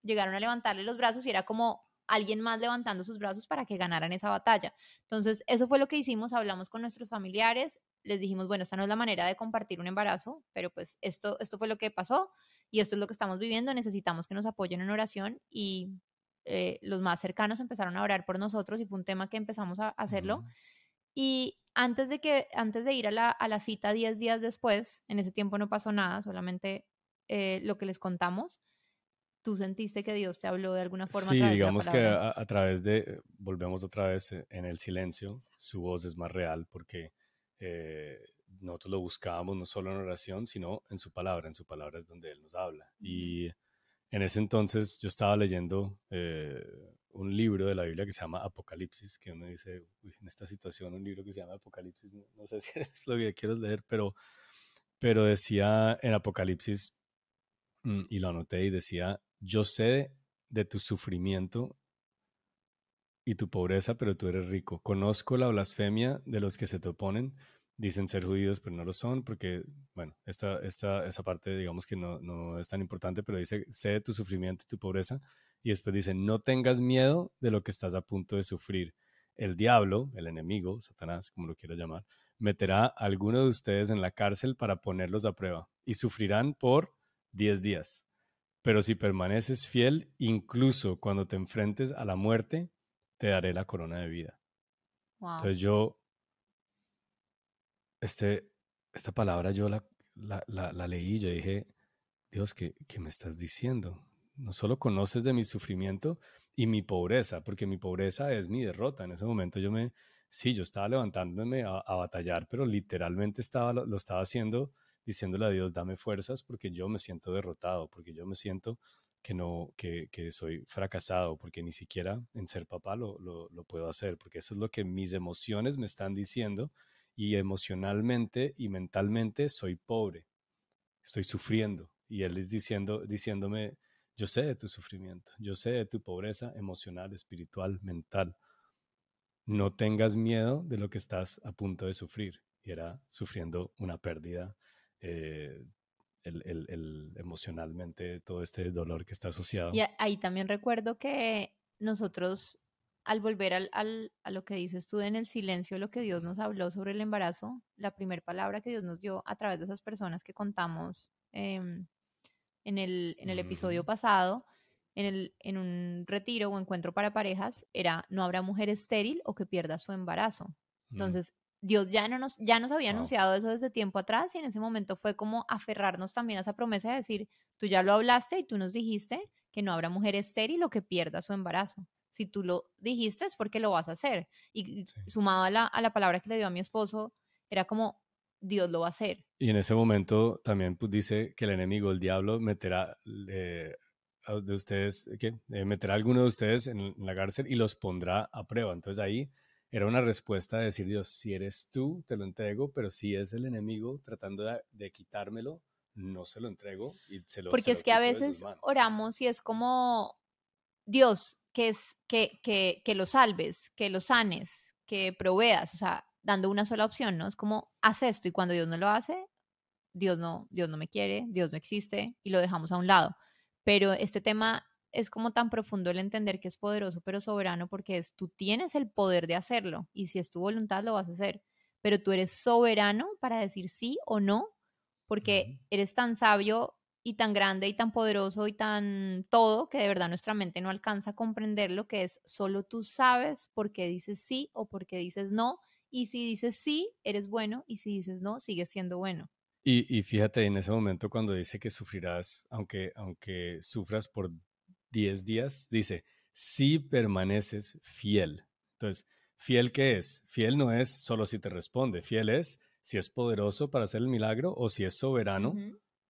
llegaron a levantarle los brazos y era como alguien más levantando sus brazos para que ganaran esa batalla. Entonces, eso fue lo que hicimos, hablamos con nuestros familiares, les dijimos, bueno, esta no es la manera de compartir un embarazo, pero pues esto, esto fue lo que pasó y esto es lo que estamos viviendo, necesitamos que nos apoyen en oración y eh, los más cercanos empezaron a orar por nosotros y fue un tema que empezamos a hacerlo. Y antes de, que, antes de ir a la, cita 10 días después, en ese tiempo no pasó nada, solamente eh, lo que les contamos. ¿Tú sentiste que Dios te habló de alguna forma? Sí, digamos que a, través de, eh, volvemos otra vez, en el silencio, su voz es más real porque eh, nosotros lo buscábamos no solo en oración, sino en su palabra, en su palabra es donde Él nos habla. Y en ese entonces yo estaba leyendo eh, un libro de la Biblia que se llama Apocalipsis, que uno dice, en esta situación un libro que se llama Apocalipsis, no, no sé si es lo que quieres leer, pero, pero decía en Apocalipsis, mm, y lo anoté y decía, yo sé de tu sufrimiento y tu pobreza, pero tú eres rico. Conozco la blasfemia de los que se te oponen, dicen ser judíos, pero no lo son, porque, bueno, esta, esta, esa parte digamos que no, no es tan importante, pero dice, sé tu sufrimiento y tu pobreza, y después dice, no tengas miedo de lo que estás a punto de sufrir. El diablo, el enemigo, Satanás, como lo quieras llamar, meterá a alguno de ustedes en la cárcel para ponerlos a prueba, y sufrirán por 10 días. Pero si permaneces fiel, incluso cuando te enfrentes a la muerte, te daré la corona de vida. Entonces yo, este, esta palabra yo la, la, leí, yo dije, Dios, ¿qué, me estás diciendo? No solo conoces de mi sufrimiento y mi pobreza, porque mi pobreza es mi derrota. En ese momento yo me, sí, yo estaba levantándome a, batallar, pero literalmente estaba, lo, lo estaba haciendo diciéndole a Dios, dame fuerzas porque yo me siento derrotado, porque yo me siento que no que, que, soy fracasado porque ni siquiera en ser papá lo, lo, puedo hacer porque eso es lo que mis emociones me están diciendo y emocionalmente y mentalmente soy pobre estoy sufriendo y él es diciendo diciéndome yo sé de tu sufrimiento yo sé de tu pobreza emocional espiritual mental no tengas miedo de lo que estás a punto de sufrir y era sufriendo una pérdida eh, el, emocionalmente todo este dolor que está asociado. Y ahí también recuerdo que nosotros, al volver a lo que dices tú en el silencio, lo que Dios nos habló sobre el embarazo, la primera palabra que Dios nos dio a través de esas personas que contamos em, en el, episodio mm. pasado, el, en un retiro o encuentro para parejas, era no habrá mujer estéril o que pierda su embarazo. Mm. Entonces, Dios ya, no nos, ya nos había anunciado eso desde tiempo atrás y en ese momento fue como aferrarnos también a esa promesa de decir, tú ya lo hablaste y tú nos dijiste que no habrá mujer estéril o que pierda su embarazo. Si tú lo dijiste es porque lo vas a hacer. Y sumado a la, palabra que le dio a mi esposo, era como, Dios lo va a hacer. Y en ese momento también pues, dice que el enemigo, el diablo, meterá eh, de ustedes, que eh, meterá a alguno de ustedes en, la cárcel y los pondrá a prueba. Entonces ahí era una respuesta de decir, Dios, si eres tú, te lo entrego, pero si es el enemigo tratando de, quitármelo, no se lo entrego y se lo Porque es que a veces oramos y es como, Dios, que, es, que, que, que lo salves, que lo sanes, que proveas, o sea, dando una sola opción, ¿no? Es como, haz esto y cuando Dios no lo hace, Dios no, Dios no me quiere, Dios no existe y lo dejamos a un lado. Pero este tema es como tan profundo el entender que es poderoso pero soberano porque es, tú tienes el poder de hacerlo y si es tu voluntad lo vas a hacer, pero tú eres soberano para decir sí o no porque eres tan sabio y tan grande y tan poderoso y tan todo que de verdad nuestra mente no alcanza a comprender lo que es. Solo tú sabes por qué dices sí o por qué dices no. Y si dices sí, eres bueno. Y si dices no, sigues siendo bueno. Y, y fíjate, en ese momento cuando dice que sufrirás, aunque, aunque sufras por 10 días, dice, si permaneces fiel. Entonces, ¿fiel qué es? Fiel no es solo si te responde, fiel es si es poderoso para hacer el milagro o si es soberano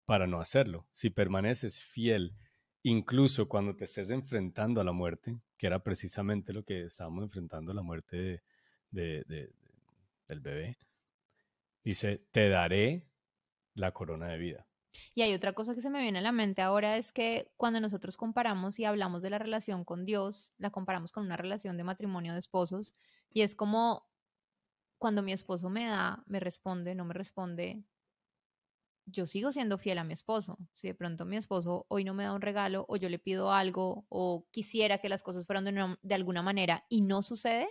para no hacerlo. Si permaneces fiel, incluso cuando te estés enfrentando a la muerte, que era precisamente lo que estábamos enfrentando, la muerte del bebé, dice, te daré la corona de vida. Y hay otra cosa que se me viene a la mente ahora es que cuando nosotros comparamos y hablamos de la relación con Dios, la comparamos con una relación de matrimonio de esposos y es como cuando mi esposo me da, me responde, no me responde, yo sigo siendo fiel a mi esposo. Si de pronto mi esposo hoy no me da un regalo o yo le pido algo o quisiera que las cosas fueran de, alguna manera y no sucede,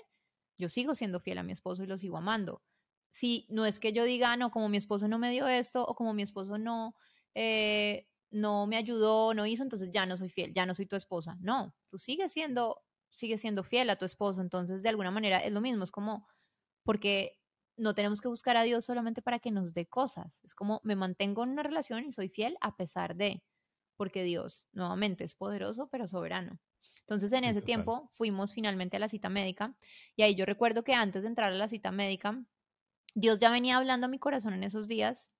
yo sigo siendo fiel a mi esposo y lo sigo amando. Si no es que yo diga, ah, no, como mi esposo no me dio esto o como mi esposo no eh, no me ayudó, no hizo, entonces ya no soy fiel, ya no soy tu esposa. No, tú sigues siendo, siendo fiel a tu esposo. Entonces, de alguna manera es lo mismo, es como, porque no tenemos que buscar a Dios solamente para que nos dé cosas. Es como me mantengo en una relación y soy fiel a pesar de, porque Dios nuevamente es poderoso pero soberano. Entonces en ese tiempo fuimos finalmente a la cita médica y ahí yo recuerdo que antes de entrar a la cita médica, Dios ya venía hablando a mi corazón en esos días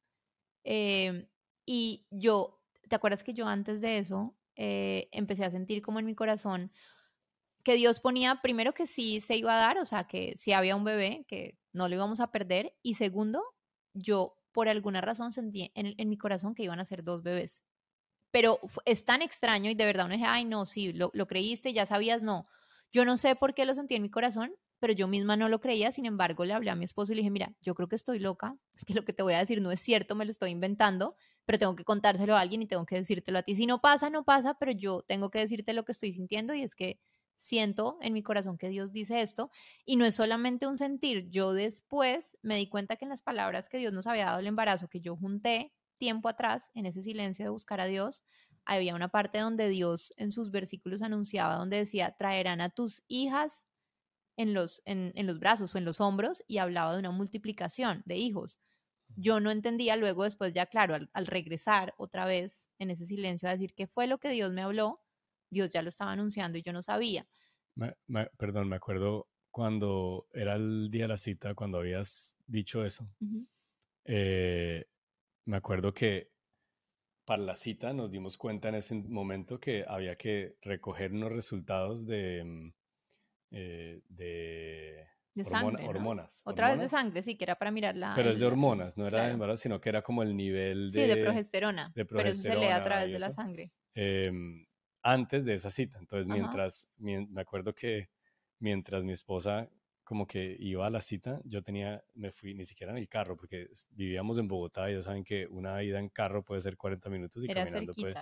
eh, y yo, ¿te acuerdas que yo antes de eso eh, empecé a sentir como en mi corazón que Dios ponía primero que sí se iba a dar, o sea, que si había un bebé, que no lo íbamos a perder. Y segundo, yo por alguna razón sentí en, mi corazón que iban a ser dos bebés. Pero es tan extraño y de verdad uno dice, ay, no, sí, lo creíste, ya sabías, no. Yo no sé por qué lo sentí en mi corazón, pero yo misma no lo creía, sin embargo le hablé a mi esposo y le dije, mira, yo creo que estoy loca, que lo que te voy a decir no es cierto, me lo estoy inventando, pero tengo que contárselo a alguien y tengo que decírtelo a ti. Si no pasa, no pasa, pero yo tengo que decirte lo que estoy sintiendo y es que siento en mi corazón que Dios dice esto y no es solamente un sentir, yo después me di cuenta que en las palabras que Dios nos había dado el embarazo, que yo junté tiempo atrás en ese silencio de buscar a Dios, había una parte donde Dios en sus versículos anunciaba, donde decía, traerán a tus hijas en los, en, los brazos o en los hombros y hablaba de una multiplicación de hijos. Yo no entendía luego después, ya claro, al, regresar otra vez en ese silencio a decir qué fue lo que Dios me habló, Dios ya lo estaba anunciando y yo no sabía. perdón, me acuerdo cuando era el día de la cita, cuando habías dicho eso, eh, me acuerdo que para la cita nos dimos cuenta en ese momento que había que recoger unos resultados de, mm, eh, de, hormonas. Otra vez de sangre, sí, que era para mirar la... Pero es de hormonas, no era de embarazo, sino que era como el nivel de... Sí, de progesterona. pero eso se lee a través de la sangre. Em, antes de esa cita. Entonces, mientras, me acuerdo que mientras mi esposa como que iba a la cita, yo tenía, me fui ni siquiera en el carro, porque vivíamos en Bogotá y ya saben que una ida en carro puede ser 40 minutos y caminando puede,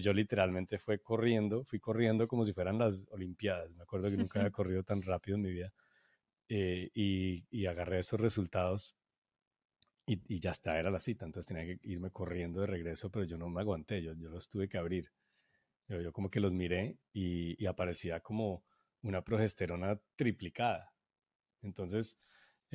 yo literalmente fue corriendo, fui corriendo como si fueran las Olimpiadas. Me acuerdo que nunca había corrido tan rápido en mi vida. Eh, y, agarré esos resultados y, ya está, era la cita. Entonces tenía que irme corriendo de regreso, pero yo no me aguanté, yo, yo los tuve que abrir. Yo, yo como que los miré y, y aparecía como una progesterona triplicada. Entonces,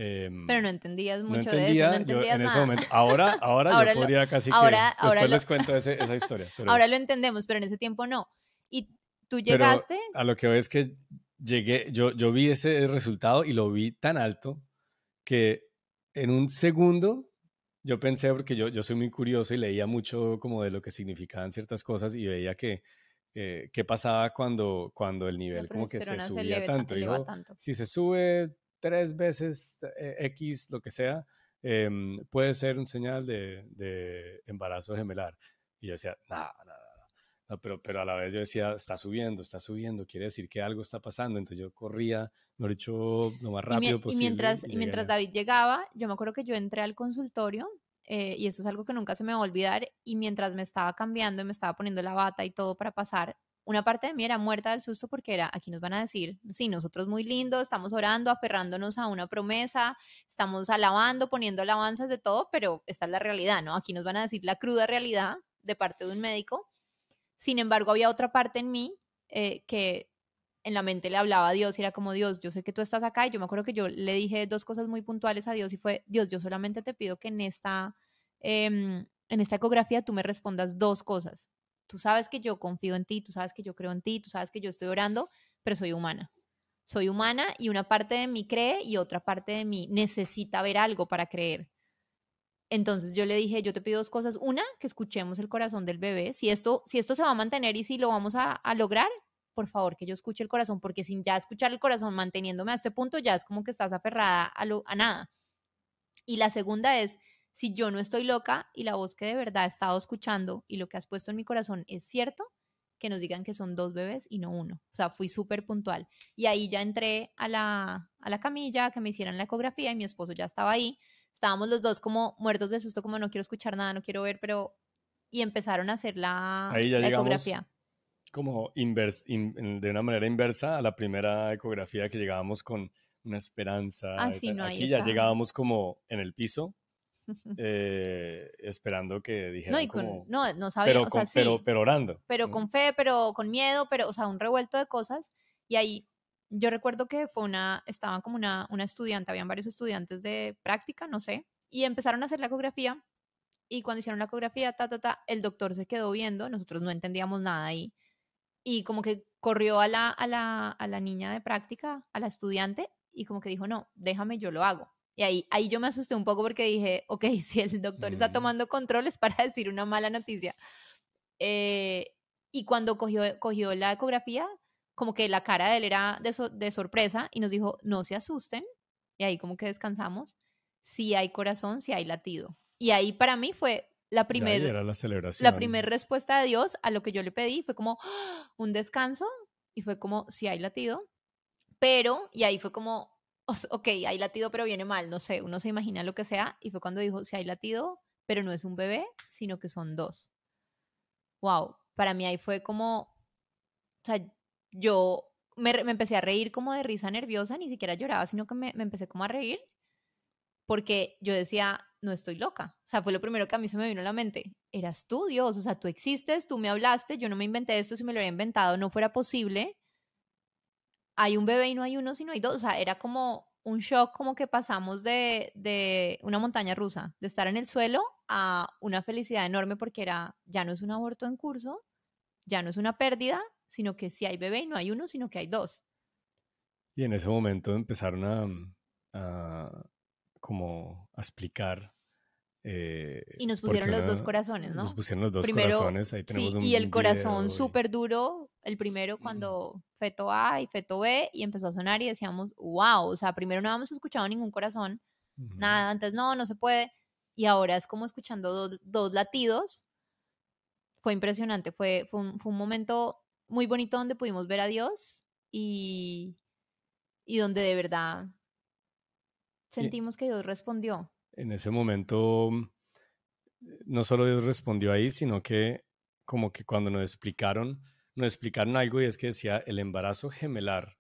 Em, pero no entendías mucho entendía, de eso, no en Ese momento, ahora, ahora, yo podría casi que, después les cuento esa historia. ahora lo entendemos, pero en ese tiempo no. Y tú llegaste... a lo que veo es que llegué, yo, yo vi ese resultado y lo vi tan alto que en un segundo yo pensé, porque yo, yo soy muy curioso y leía mucho como de lo que significaban ciertas cosas y veía que qué pasaba cuando, cuando el nivel como que este se subía tanto. si se sube tres veces X, eh, lo que sea, em, puede ser un señal de, embarazo gemelar. Y yo decía, nada, nada. no, pero, pero a la vez yo decía, está subiendo, está subiendo, quiere decir que algo está pasando. Entonces yo corría, lo he dicho, lo más rápido posible. Y mientras, mientras David llegaba, yo me acuerdo que yo entré al consultorio eh, y eso es algo que nunca se me va a olvidar. Y mientras me estaba cambiando me estaba poniendo la bata y todo para pasar, una parte de mí era muerta del susto porque era, aquí nos van a decir, sí, nosotros muy lindos, estamos orando, aferrándonos a una promesa, estamos alabando, poniendo alabanzas de todo, pero esta es la realidad, ¿no? Aquí nos van a decir la cruda realidad de parte de un médico. Sin embargo, había otra parte en mí eh, que en la mente le hablaba a Dios era como Dios, yo sé que tú estás acá y yo me acuerdo que yo le dije dos cosas muy puntuales a Dios y fue, Dios, yo solamente te pido que en esta, em, en esta ecografía tú me respondas dos cosas tú sabes que yo confío en ti, tú sabes que yo creo en ti, tú sabes que yo estoy orando, pero soy humana. Soy humana y una parte de mí cree y otra parte de mí necesita ver algo para creer. Entonces yo le dije, yo te pido dos cosas. Una, que escuchemos el corazón del bebé. Si esto, si esto se va a mantener y si lo vamos a, lograr, por favor, que yo escuche el corazón, porque sin ya escuchar el corazón, manteniéndome a este punto, ya es como que estás aferrada a, lo, a nada. Y la segunda es, si yo no estoy loca y la voz que de verdad he estado escuchando y lo que has puesto en mi corazón es cierto, que nos digan que son dos bebés y no uno. O sea, fui súper puntual. Y ahí ya entré a la, a la camilla, que me hicieran la ecografía y mi esposo ya estaba ahí. Estábamos los dos como muertos de susto, como no quiero escuchar nada, no quiero ver, pero... Y empezaron a hacer la, ahí ya llegamos ecografía. Como de una manera inversa a la primera ecografía que llegábamos con una esperanza. Ah, Aquí ya llegábamos como en el piso, eh, esperando que dijeran no, no, sabía, pero, pero, orando. Pero con fe, pero con miedo, pero, o sea, un revuelto de cosas. Y ahí yo recuerdo que fue una, como una, una estudiante, habían varios estudiantes de práctica, no sé, y empezaron a hacer la ecografía. Y cuando hicieron la ecografía, el doctor se quedó viendo, nosotros no entendíamos nada ahí. Y como que corrió a la, a la, a la niña de práctica, a la estudiante, y como que dijo, no, déjame, yo lo hago. Y ahí, ahí yo me asusté un poco porque dije, ok, si el doctor está mm. tomando controles para decir una mala noticia. Eh, y cuando cogió, cogió la ecografía, como que la cara de él era de, de sorpresa y nos dijo, no se asusten. Y ahí como que descansamos. Si hay corazón, si hay latido. Y ahí para mí fue la primera la, celebración. respuesta de Dios a lo que yo le pedí. Fue como ¡Ah! un descanso y fue como si hay latido. Pero, y ahí fue como ok, hay latido, pero viene mal, no sé, uno se imagina lo que sea, y fue cuando dijo, si hay latido, pero no es un bebé, sino que son dos. Wow, para mí ahí fue como, o sea, yo me, empecé a reír como de risa nerviosa, ni siquiera lloraba, sino que me, empecé como a reír, porque yo decía, no estoy loca. O sea, fue lo primero que a mí se me vino a la mente. Eras tú, Dios, o sea, tú existes, tú me hablaste, yo no me inventé esto, si me lo había inventado no fuera posible hay un bebé y no hay uno, sino hay dos. O sea, era como un shock como que pasamos de, de, una montaña rusa, de estar en el suelo a una felicidad enorme porque era, ya no es un aborto en curso, ya no es una pérdida, sino que si hay bebé y no hay uno, sino que hay dos. Y en ese momento empezaron a, mm, a como a explicar eh, y nos pusieron los dos corazones, ¿no? Nos pusieron los dos primero, corazones, ahí tenemos sí, Y el corazón súper duro, el primero cuando feto A y feto B, y empezó a sonar y decíamos, wow, o sea, primero no habíamos escuchado ningún corazón, nada, antes no, no se puede, y ahora es como escuchando dos, latidos, fue impresionante, fue, un, fue un momento muy bonito donde pudimos ver a Dios y, y donde de verdad sentimos que Dios respondió en ese momento mm, no solo Dios respondió ahí, sino que como que cuando nos explicaron, nos explicaron algo y es que decía el embarazo gemelar,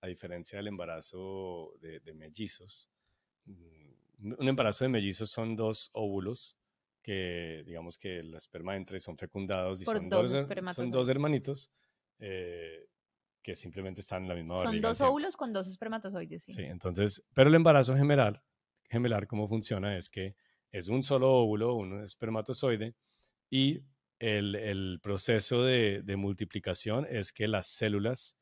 a diferencia del embarazo de, mellizos, mm, un embarazo de mellizos son dos óvulos que digamos que la esperma entre son fecundados y son dos, son dos hermanitos eh, que simplemente están en la misma barriga. Son dos óvulos con dos espermatozoides. sí, entonces, pero el embarazo gemelar gemelar cómo funciona es que es un solo óvulo, un espermatozoide, y el, proceso de, multiplicación es que las células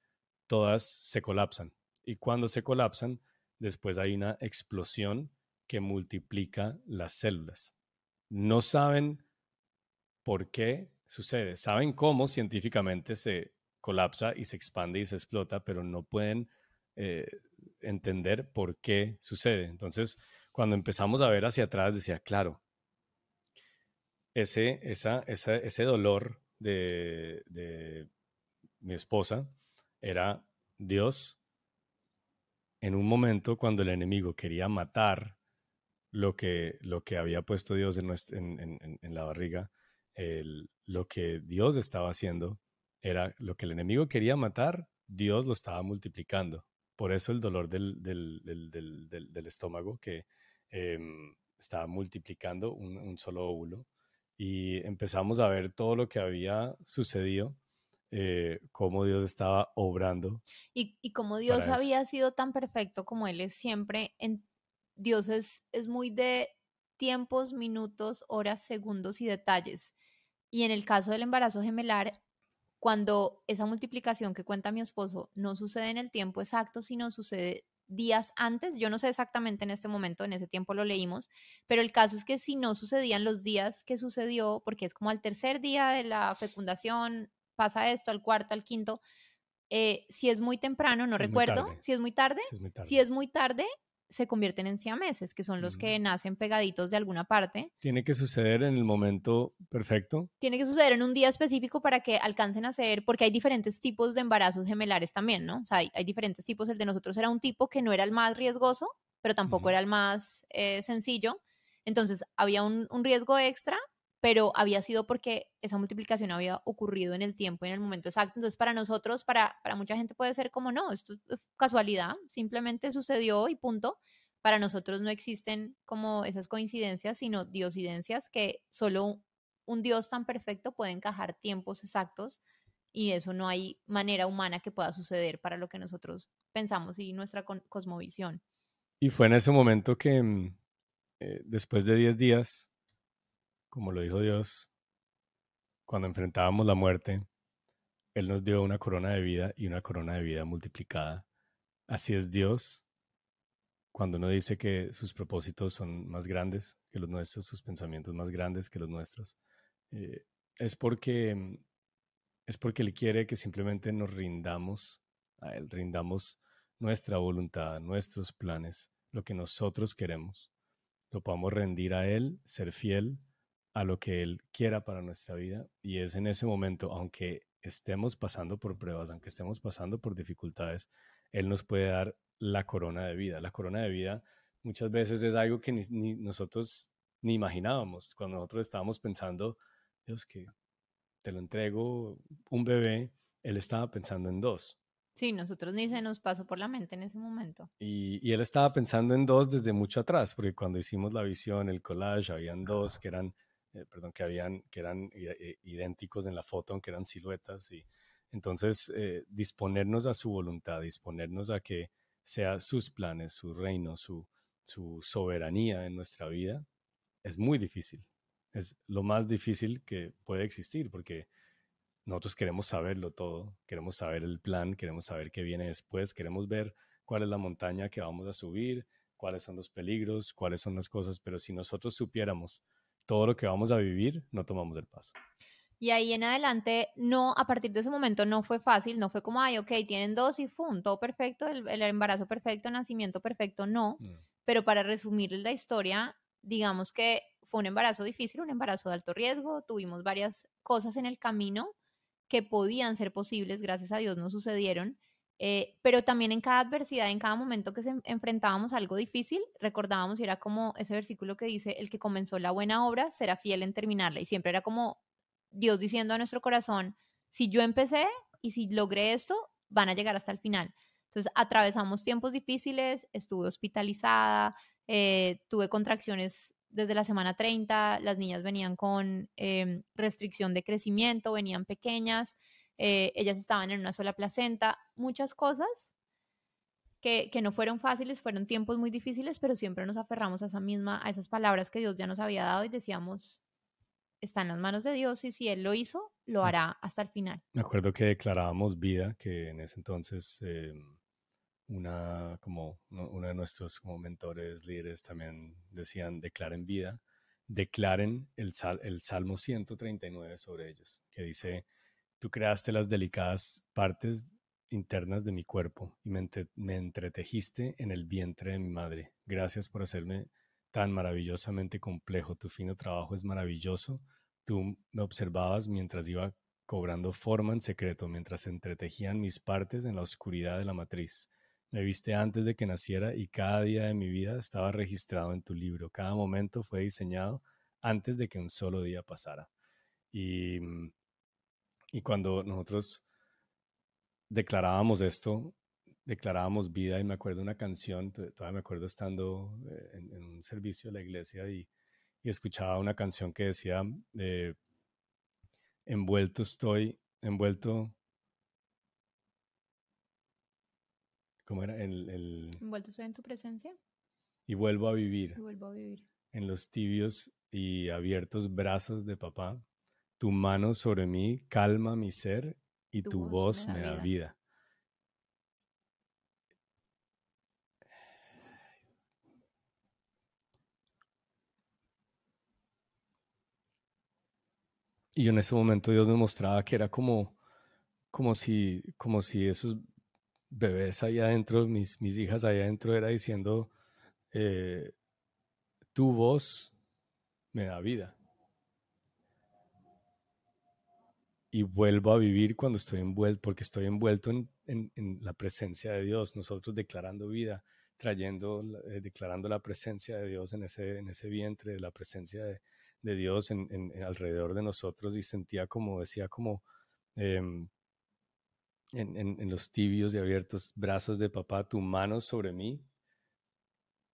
todas se colapsan. Y cuando se colapsan, después hay una explosión que multiplica las células. No saben por qué sucede, saben cómo científicamente se colapsa y se expande y se explota, pero no pueden eh, entender por qué sucede. Entonces, cuando empezamos a ver hacia atrás, decía, claro, ese, ese dolor de, mi esposa era Dios en un momento cuando el enemigo quería matar lo que, lo que había puesto Dios en, la barriga, lo que Dios estaba haciendo era lo que el enemigo quería matar, Dios lo estaba multiplicando. Por eso el dolor del, estómago que em, estaba multiplicando un, solo óvulo. Y empezamos a ver todo lo que había sucedido, eh, cómo Dios estaba obrando. Y, y cómo Dios había sido tan perfecto como Él es siempre. En, Dios es, es muy de tiempos, minutos, horas, segundos y detalles. Y en el caso del embarazo gemelar, cuando esa multiplicación que cuenta mi esposo no sucede en el tiempo exacto, sino sucede días antes, yo no sé exactamente en este momento, en ese tiempo lo leímos, pero el caso es que si no sucedían los días que sucedió, porque es como al tercer día de la fecundación, pasa esto, al cuarto, al quinto, eh, si es muy temprano, no recuerdo, si es muy tarde, si es muy tarde, se convierten en siameses, que son los que mm. nacen pegaditos de alguna parte. Tiene que suceder en el momento perfecto. Tiene que suceder en un día específico para que alcancen a ser, porque hay diferentes tipos de embarazos gemelares también, ¿no? O sea, hay, diferentes tipos. El de nosotros era un tipo que no era el más riesgoso, pero tampoco era el más eh, sencillo. Entonces, había un riesgo extra pero había sido porque esa multiplicación había ocurrido en el tiempo, en el momento exacto. Entonces, para nosotros, para, para mucha gente puede ser como, no, esto es casualidad, simplemente sucedió y punto. Para nosotros no existen como esas coincidencias, sino diosidencias que solo un Dios tan perfecto puede encajar tiempos exactos y eso no hay manera humana que pueda suceder para lo que nosotros pensamos y nuestra cosmovisión. Y fue en ese momento que, mm, eh, después de 10 días, como lo dijo Dios, cuando enfrentábamos la muerte, Él nos dio una corona de vida y una corona de vida multiplicada. Así es Dios cuando uno dice que sus propósitos son más grandes que los nuestros, sus pensamientos más grandes que los nuestros. Eh, es porque es porque Él quiere que simplemente nos rindamos a Él, rindamos nuestra voluntad, nuestros planes, lo que nosotros queremos. Lo podamos rendir a Él, ser fiel, a lo que Él quiera para nuestra vida. Y es en ese momento, aunque estemos pasando por pruebas, aunque estemos pasando por dificultades, Él nos puede dar la corona de vida. La corona de vida muchas veces es algo que ni, nosotros ni imaginábamos. Cuando nosotros estábamos pensando, Dios, que te lo entrego un bebé, Él estaba pensando en dos. Sí, nosotros ni se nos pasó por la mente en ese momento. Y, y, él estaba pensando en dos desde mucho atrás, porque cuando hicimos la visión, el collage, habían dos que eran eh, perdón, que habían, que eran eh, idénticos en la foto, aunque eran siluetas. Y entonces, eh, disponernos a su voluntad, disponernos a que sea sus planes, su reino, su, su soberanía en nuestra vida, es muy difícil. Es lo más difícil que puede existir porque nosotros queremos saberlo todo, queremos saber el plan, queremos saber qué viene después, queremos ver cuál es la montaña que vamos a subir, cuáles son los peligros, cuáles son las cosas, pero si nosotros supiéramos todo lo que vamos a vivir, no tomamos el paso. Y ahí en adelante, no, a partir de ese momento no fue fácil, no fue como, ay, ok, tienen dos y fum, todo perfecto, el, embarazo perfecto, nacimiento perfecto, no. Mm. Pero para resumir la historia, digamos que fue un embarazo difícil, un embarazo de alto riesgo, tuvimos varias cosas en el camino que podían ser posibles, gracias a Dios no sucedieron, eh, pero también en cada adversidad, en cada momento que enfrentábamos algo difícil, recordábamos y era como ese versículo que dice, el que comenzó la buena obra será fiel en terminarla. Y siempre era como Dios diciendo a nuestro corazón, si yo empecé y si logré esto, van a llegar hasta el final. Entonces, atravesamos tiempos difíciles, estuve hospitalizada, eh, tuve contracciones desde la semana 30, las niñas venían con em, restricción de crecimiento, venían pequeñas. Eh, ellas estaban en una sola placenta, muchas cosas que, no fueron fáciles, fueron tiempos muy difíciles, pero siempre nos aferramos a esa misma, a esas palabras que Dios ya nos había dado y decíamos, está en las manos de Dios y si Él lo hizo, lo mm. hará hasta el final. Me acuerdo que declarábamos vida, que en ese entonces eh, una, como, uno de nuestros mentores, líderes también decían, declaren vida, declaren el, sal, el Salmo 139 sobre ellos, que dice, Tú creaste las delicadas partes internas de mi cuerpo y me, entretejiste en el vientre de mi madre. Gracias por hacerme tan maravillosamente complejo. Tu fino trabajo es maravilloso. Tú me observabas mientras iba cobrando forma en secreto, mientras entretejían mis partes en la oscuridad de la matriz. Me viste antes de que naciera y cada día de mi vida estaba registrado en tu libro. Cada momento fue diseñado antes de que un solo día pasara. Y mm, y cuando nosotros declarábamos esto, declarábamos vida y me acuerdo una canción, todavía me acuerdo estando eh, en, un servicio de la iglesia y, escuchaba una canción que decía, eh, envuelto estoy, envuelto... ¿Cómo era? El, Envuelto estoy en tu presencia. Y vuelvo a vivir. Y vuelvo a vivir. En los tibios y abiertos brazos de papá. Tu mano sobre mí calma mi ser y tu, voz, me da, vida. Y yo en ese momento Dios me mostraba que era como, como, si, como si esos bebés allá adentro, mis, mis hijas allá adentro, era diciendo, eh, tu voz me da vida. y vuelvo a vivir cuando estoy envuelto, porque estoy envuelto en, la presencia de Dios, nosotros declarando vida, trayendo, eh, declarando la presencia de Dios en ese, en ese vientre, la presencia de, Dios en, alrededor de nosotros y sentía como, decía como... Em, en, los tibios y abiertos brazos de papá, tu mano sobre mí.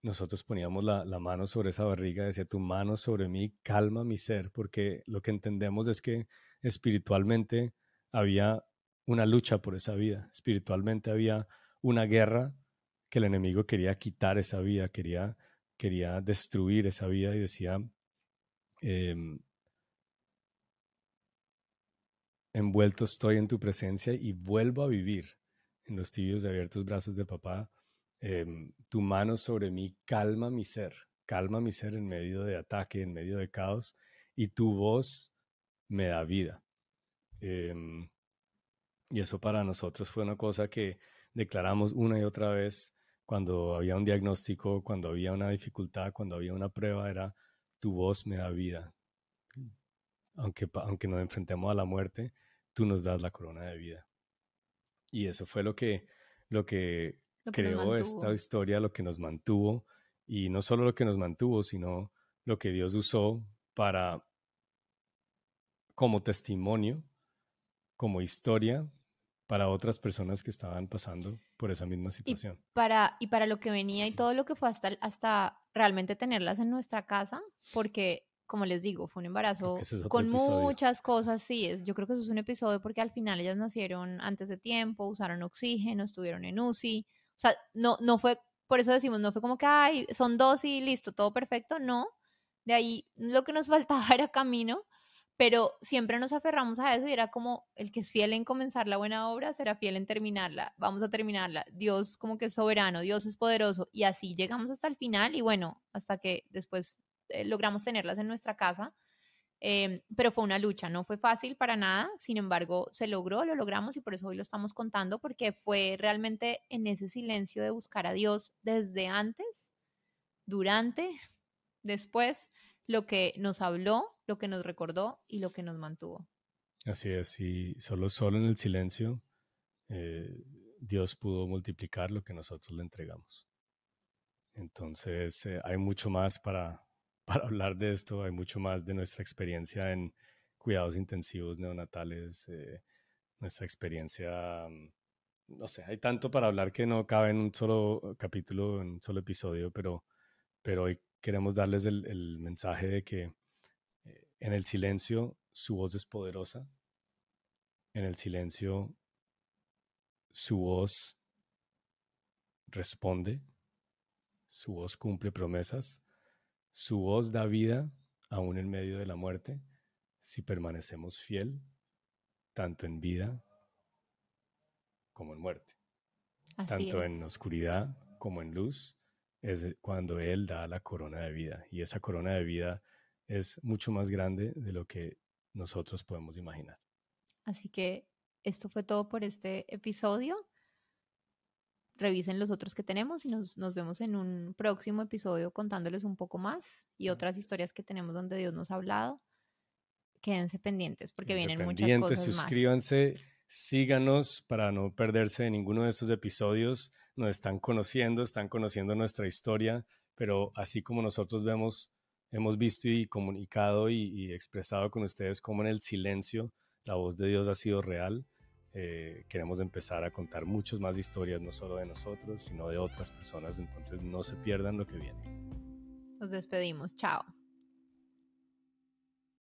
Nosotros poníamos la, la, mano sobre esa barriga, decía, tu mano sobre mí, calma mi ser, porque lo que entendemos es que espiritualmente había una lucha por esa vida, espiritualmente había una guerra que el enemigo quería quitar esa vida, quería, quería destruir esa vida y decía, em, envuelto estoy en tu presencia y vuelvo a vivir en los tibios de abiertos brazos de papá, em, tu mano sobre mí calma mi ser, calma mi ser en medio de ataque, en medio de caos, y tu voz me da vida. Em, y eso para nosotros fue una cosa que declaramos una y otra vez cuando había un diagnóstico, cuando había una dificultad, cuando había una prueba, era tu voz me da vida. Aunque, aunque nos enfrentemos a la muerte, tú nos das la corona de vida. Y eso fue lo que, lo que, lo que creó esta historia, lo que nos mantuvo, y no solo lo que nos mantuvo, sino lo que Dios usó para como testimonio, como historia para otras personas que estaban pasando por esa misma situación. Y para, y para lo que venía y todo lo que fue hasta, hasta realmente tenerlas en nuestra casa, porque como les digo, fue un embarazo con muchas cosas, sí, es, yo creo que eso es un episodio porque al final ellas nacieron antes de tiempo, usaron oxígeno, estuvieron en UCI, o sea, no, no fue, por eso decimos, no fue como que, ay, son dos y listo, todo perfecto, no, de ahí lo que nos faltaba era camino pero siempre nos aferramos a eso y era como el que es fiel en comenzar la buena obra será fiel en terminarla, vamos a terminarla, Dios como que es soberano, Dios es poderoso y así llegamos hasta el final y bueno, hasta que después eh, logramos tenerlas en nuestra casa, em, pero fue una lucha, no fue fácil para nada, sin embargo se logró, lo logramos y por eso hoy lo estamos contando porque fue realmente en ese silencio de buscar a Dios desde antes, durante, después, lo que nos habló lo que nos recordó y lo que nos mantuvo. Así es, y solo, solo en el silencio eh, Dios pudo multiplicar lo que nosotros le entregamos. Entonces, eh, hay mucho más para, para hablar de esto, hay mucho más de nuestra experiencia en cuidados intensivos neonatales, eh, nuestra experiencia, mm, no sé, hay tanto para hablar que no cabe en un solo capítulo, en un solo episodio, pero, pero hoy queremos darles el mensaje de que en el silencio su voz es poderosa. En el silencio su voz responde. Su voz cumple promesas. Su voz da vida aún en medio de la muerte si permanecemos fiel, tanto en vida como en muerte. tanto en oscuridad como en luz, es cuando Él da la corona de vida. Y esa corona de vida es mucho más grande de lo que nosotros podemos imaginar. Así que esto fue todo por este episodio. Revisen los otros que tenemos y nos, nos vemos en un próximo episodio contándoles un poco más y otras historias que tenemos donde Dios nos ha hablado. Quédense pendientes porque vienen muchas cosas. Suscríbanse, síganos para no perderse de ninguno de estos episodios. Nos están conociendo, están conociendo nuestra historia, pero así como nosotros vemos hemos visto y comunicado y, expresado con ustedes cómo en el silencio la voz de Dios ha sido real. Eh, queremos empezar a contar muchas más historias, no solo de nosotros, sino de otras personas. Entonces no se pierdan lo que viene. Nos despedimos. Chao.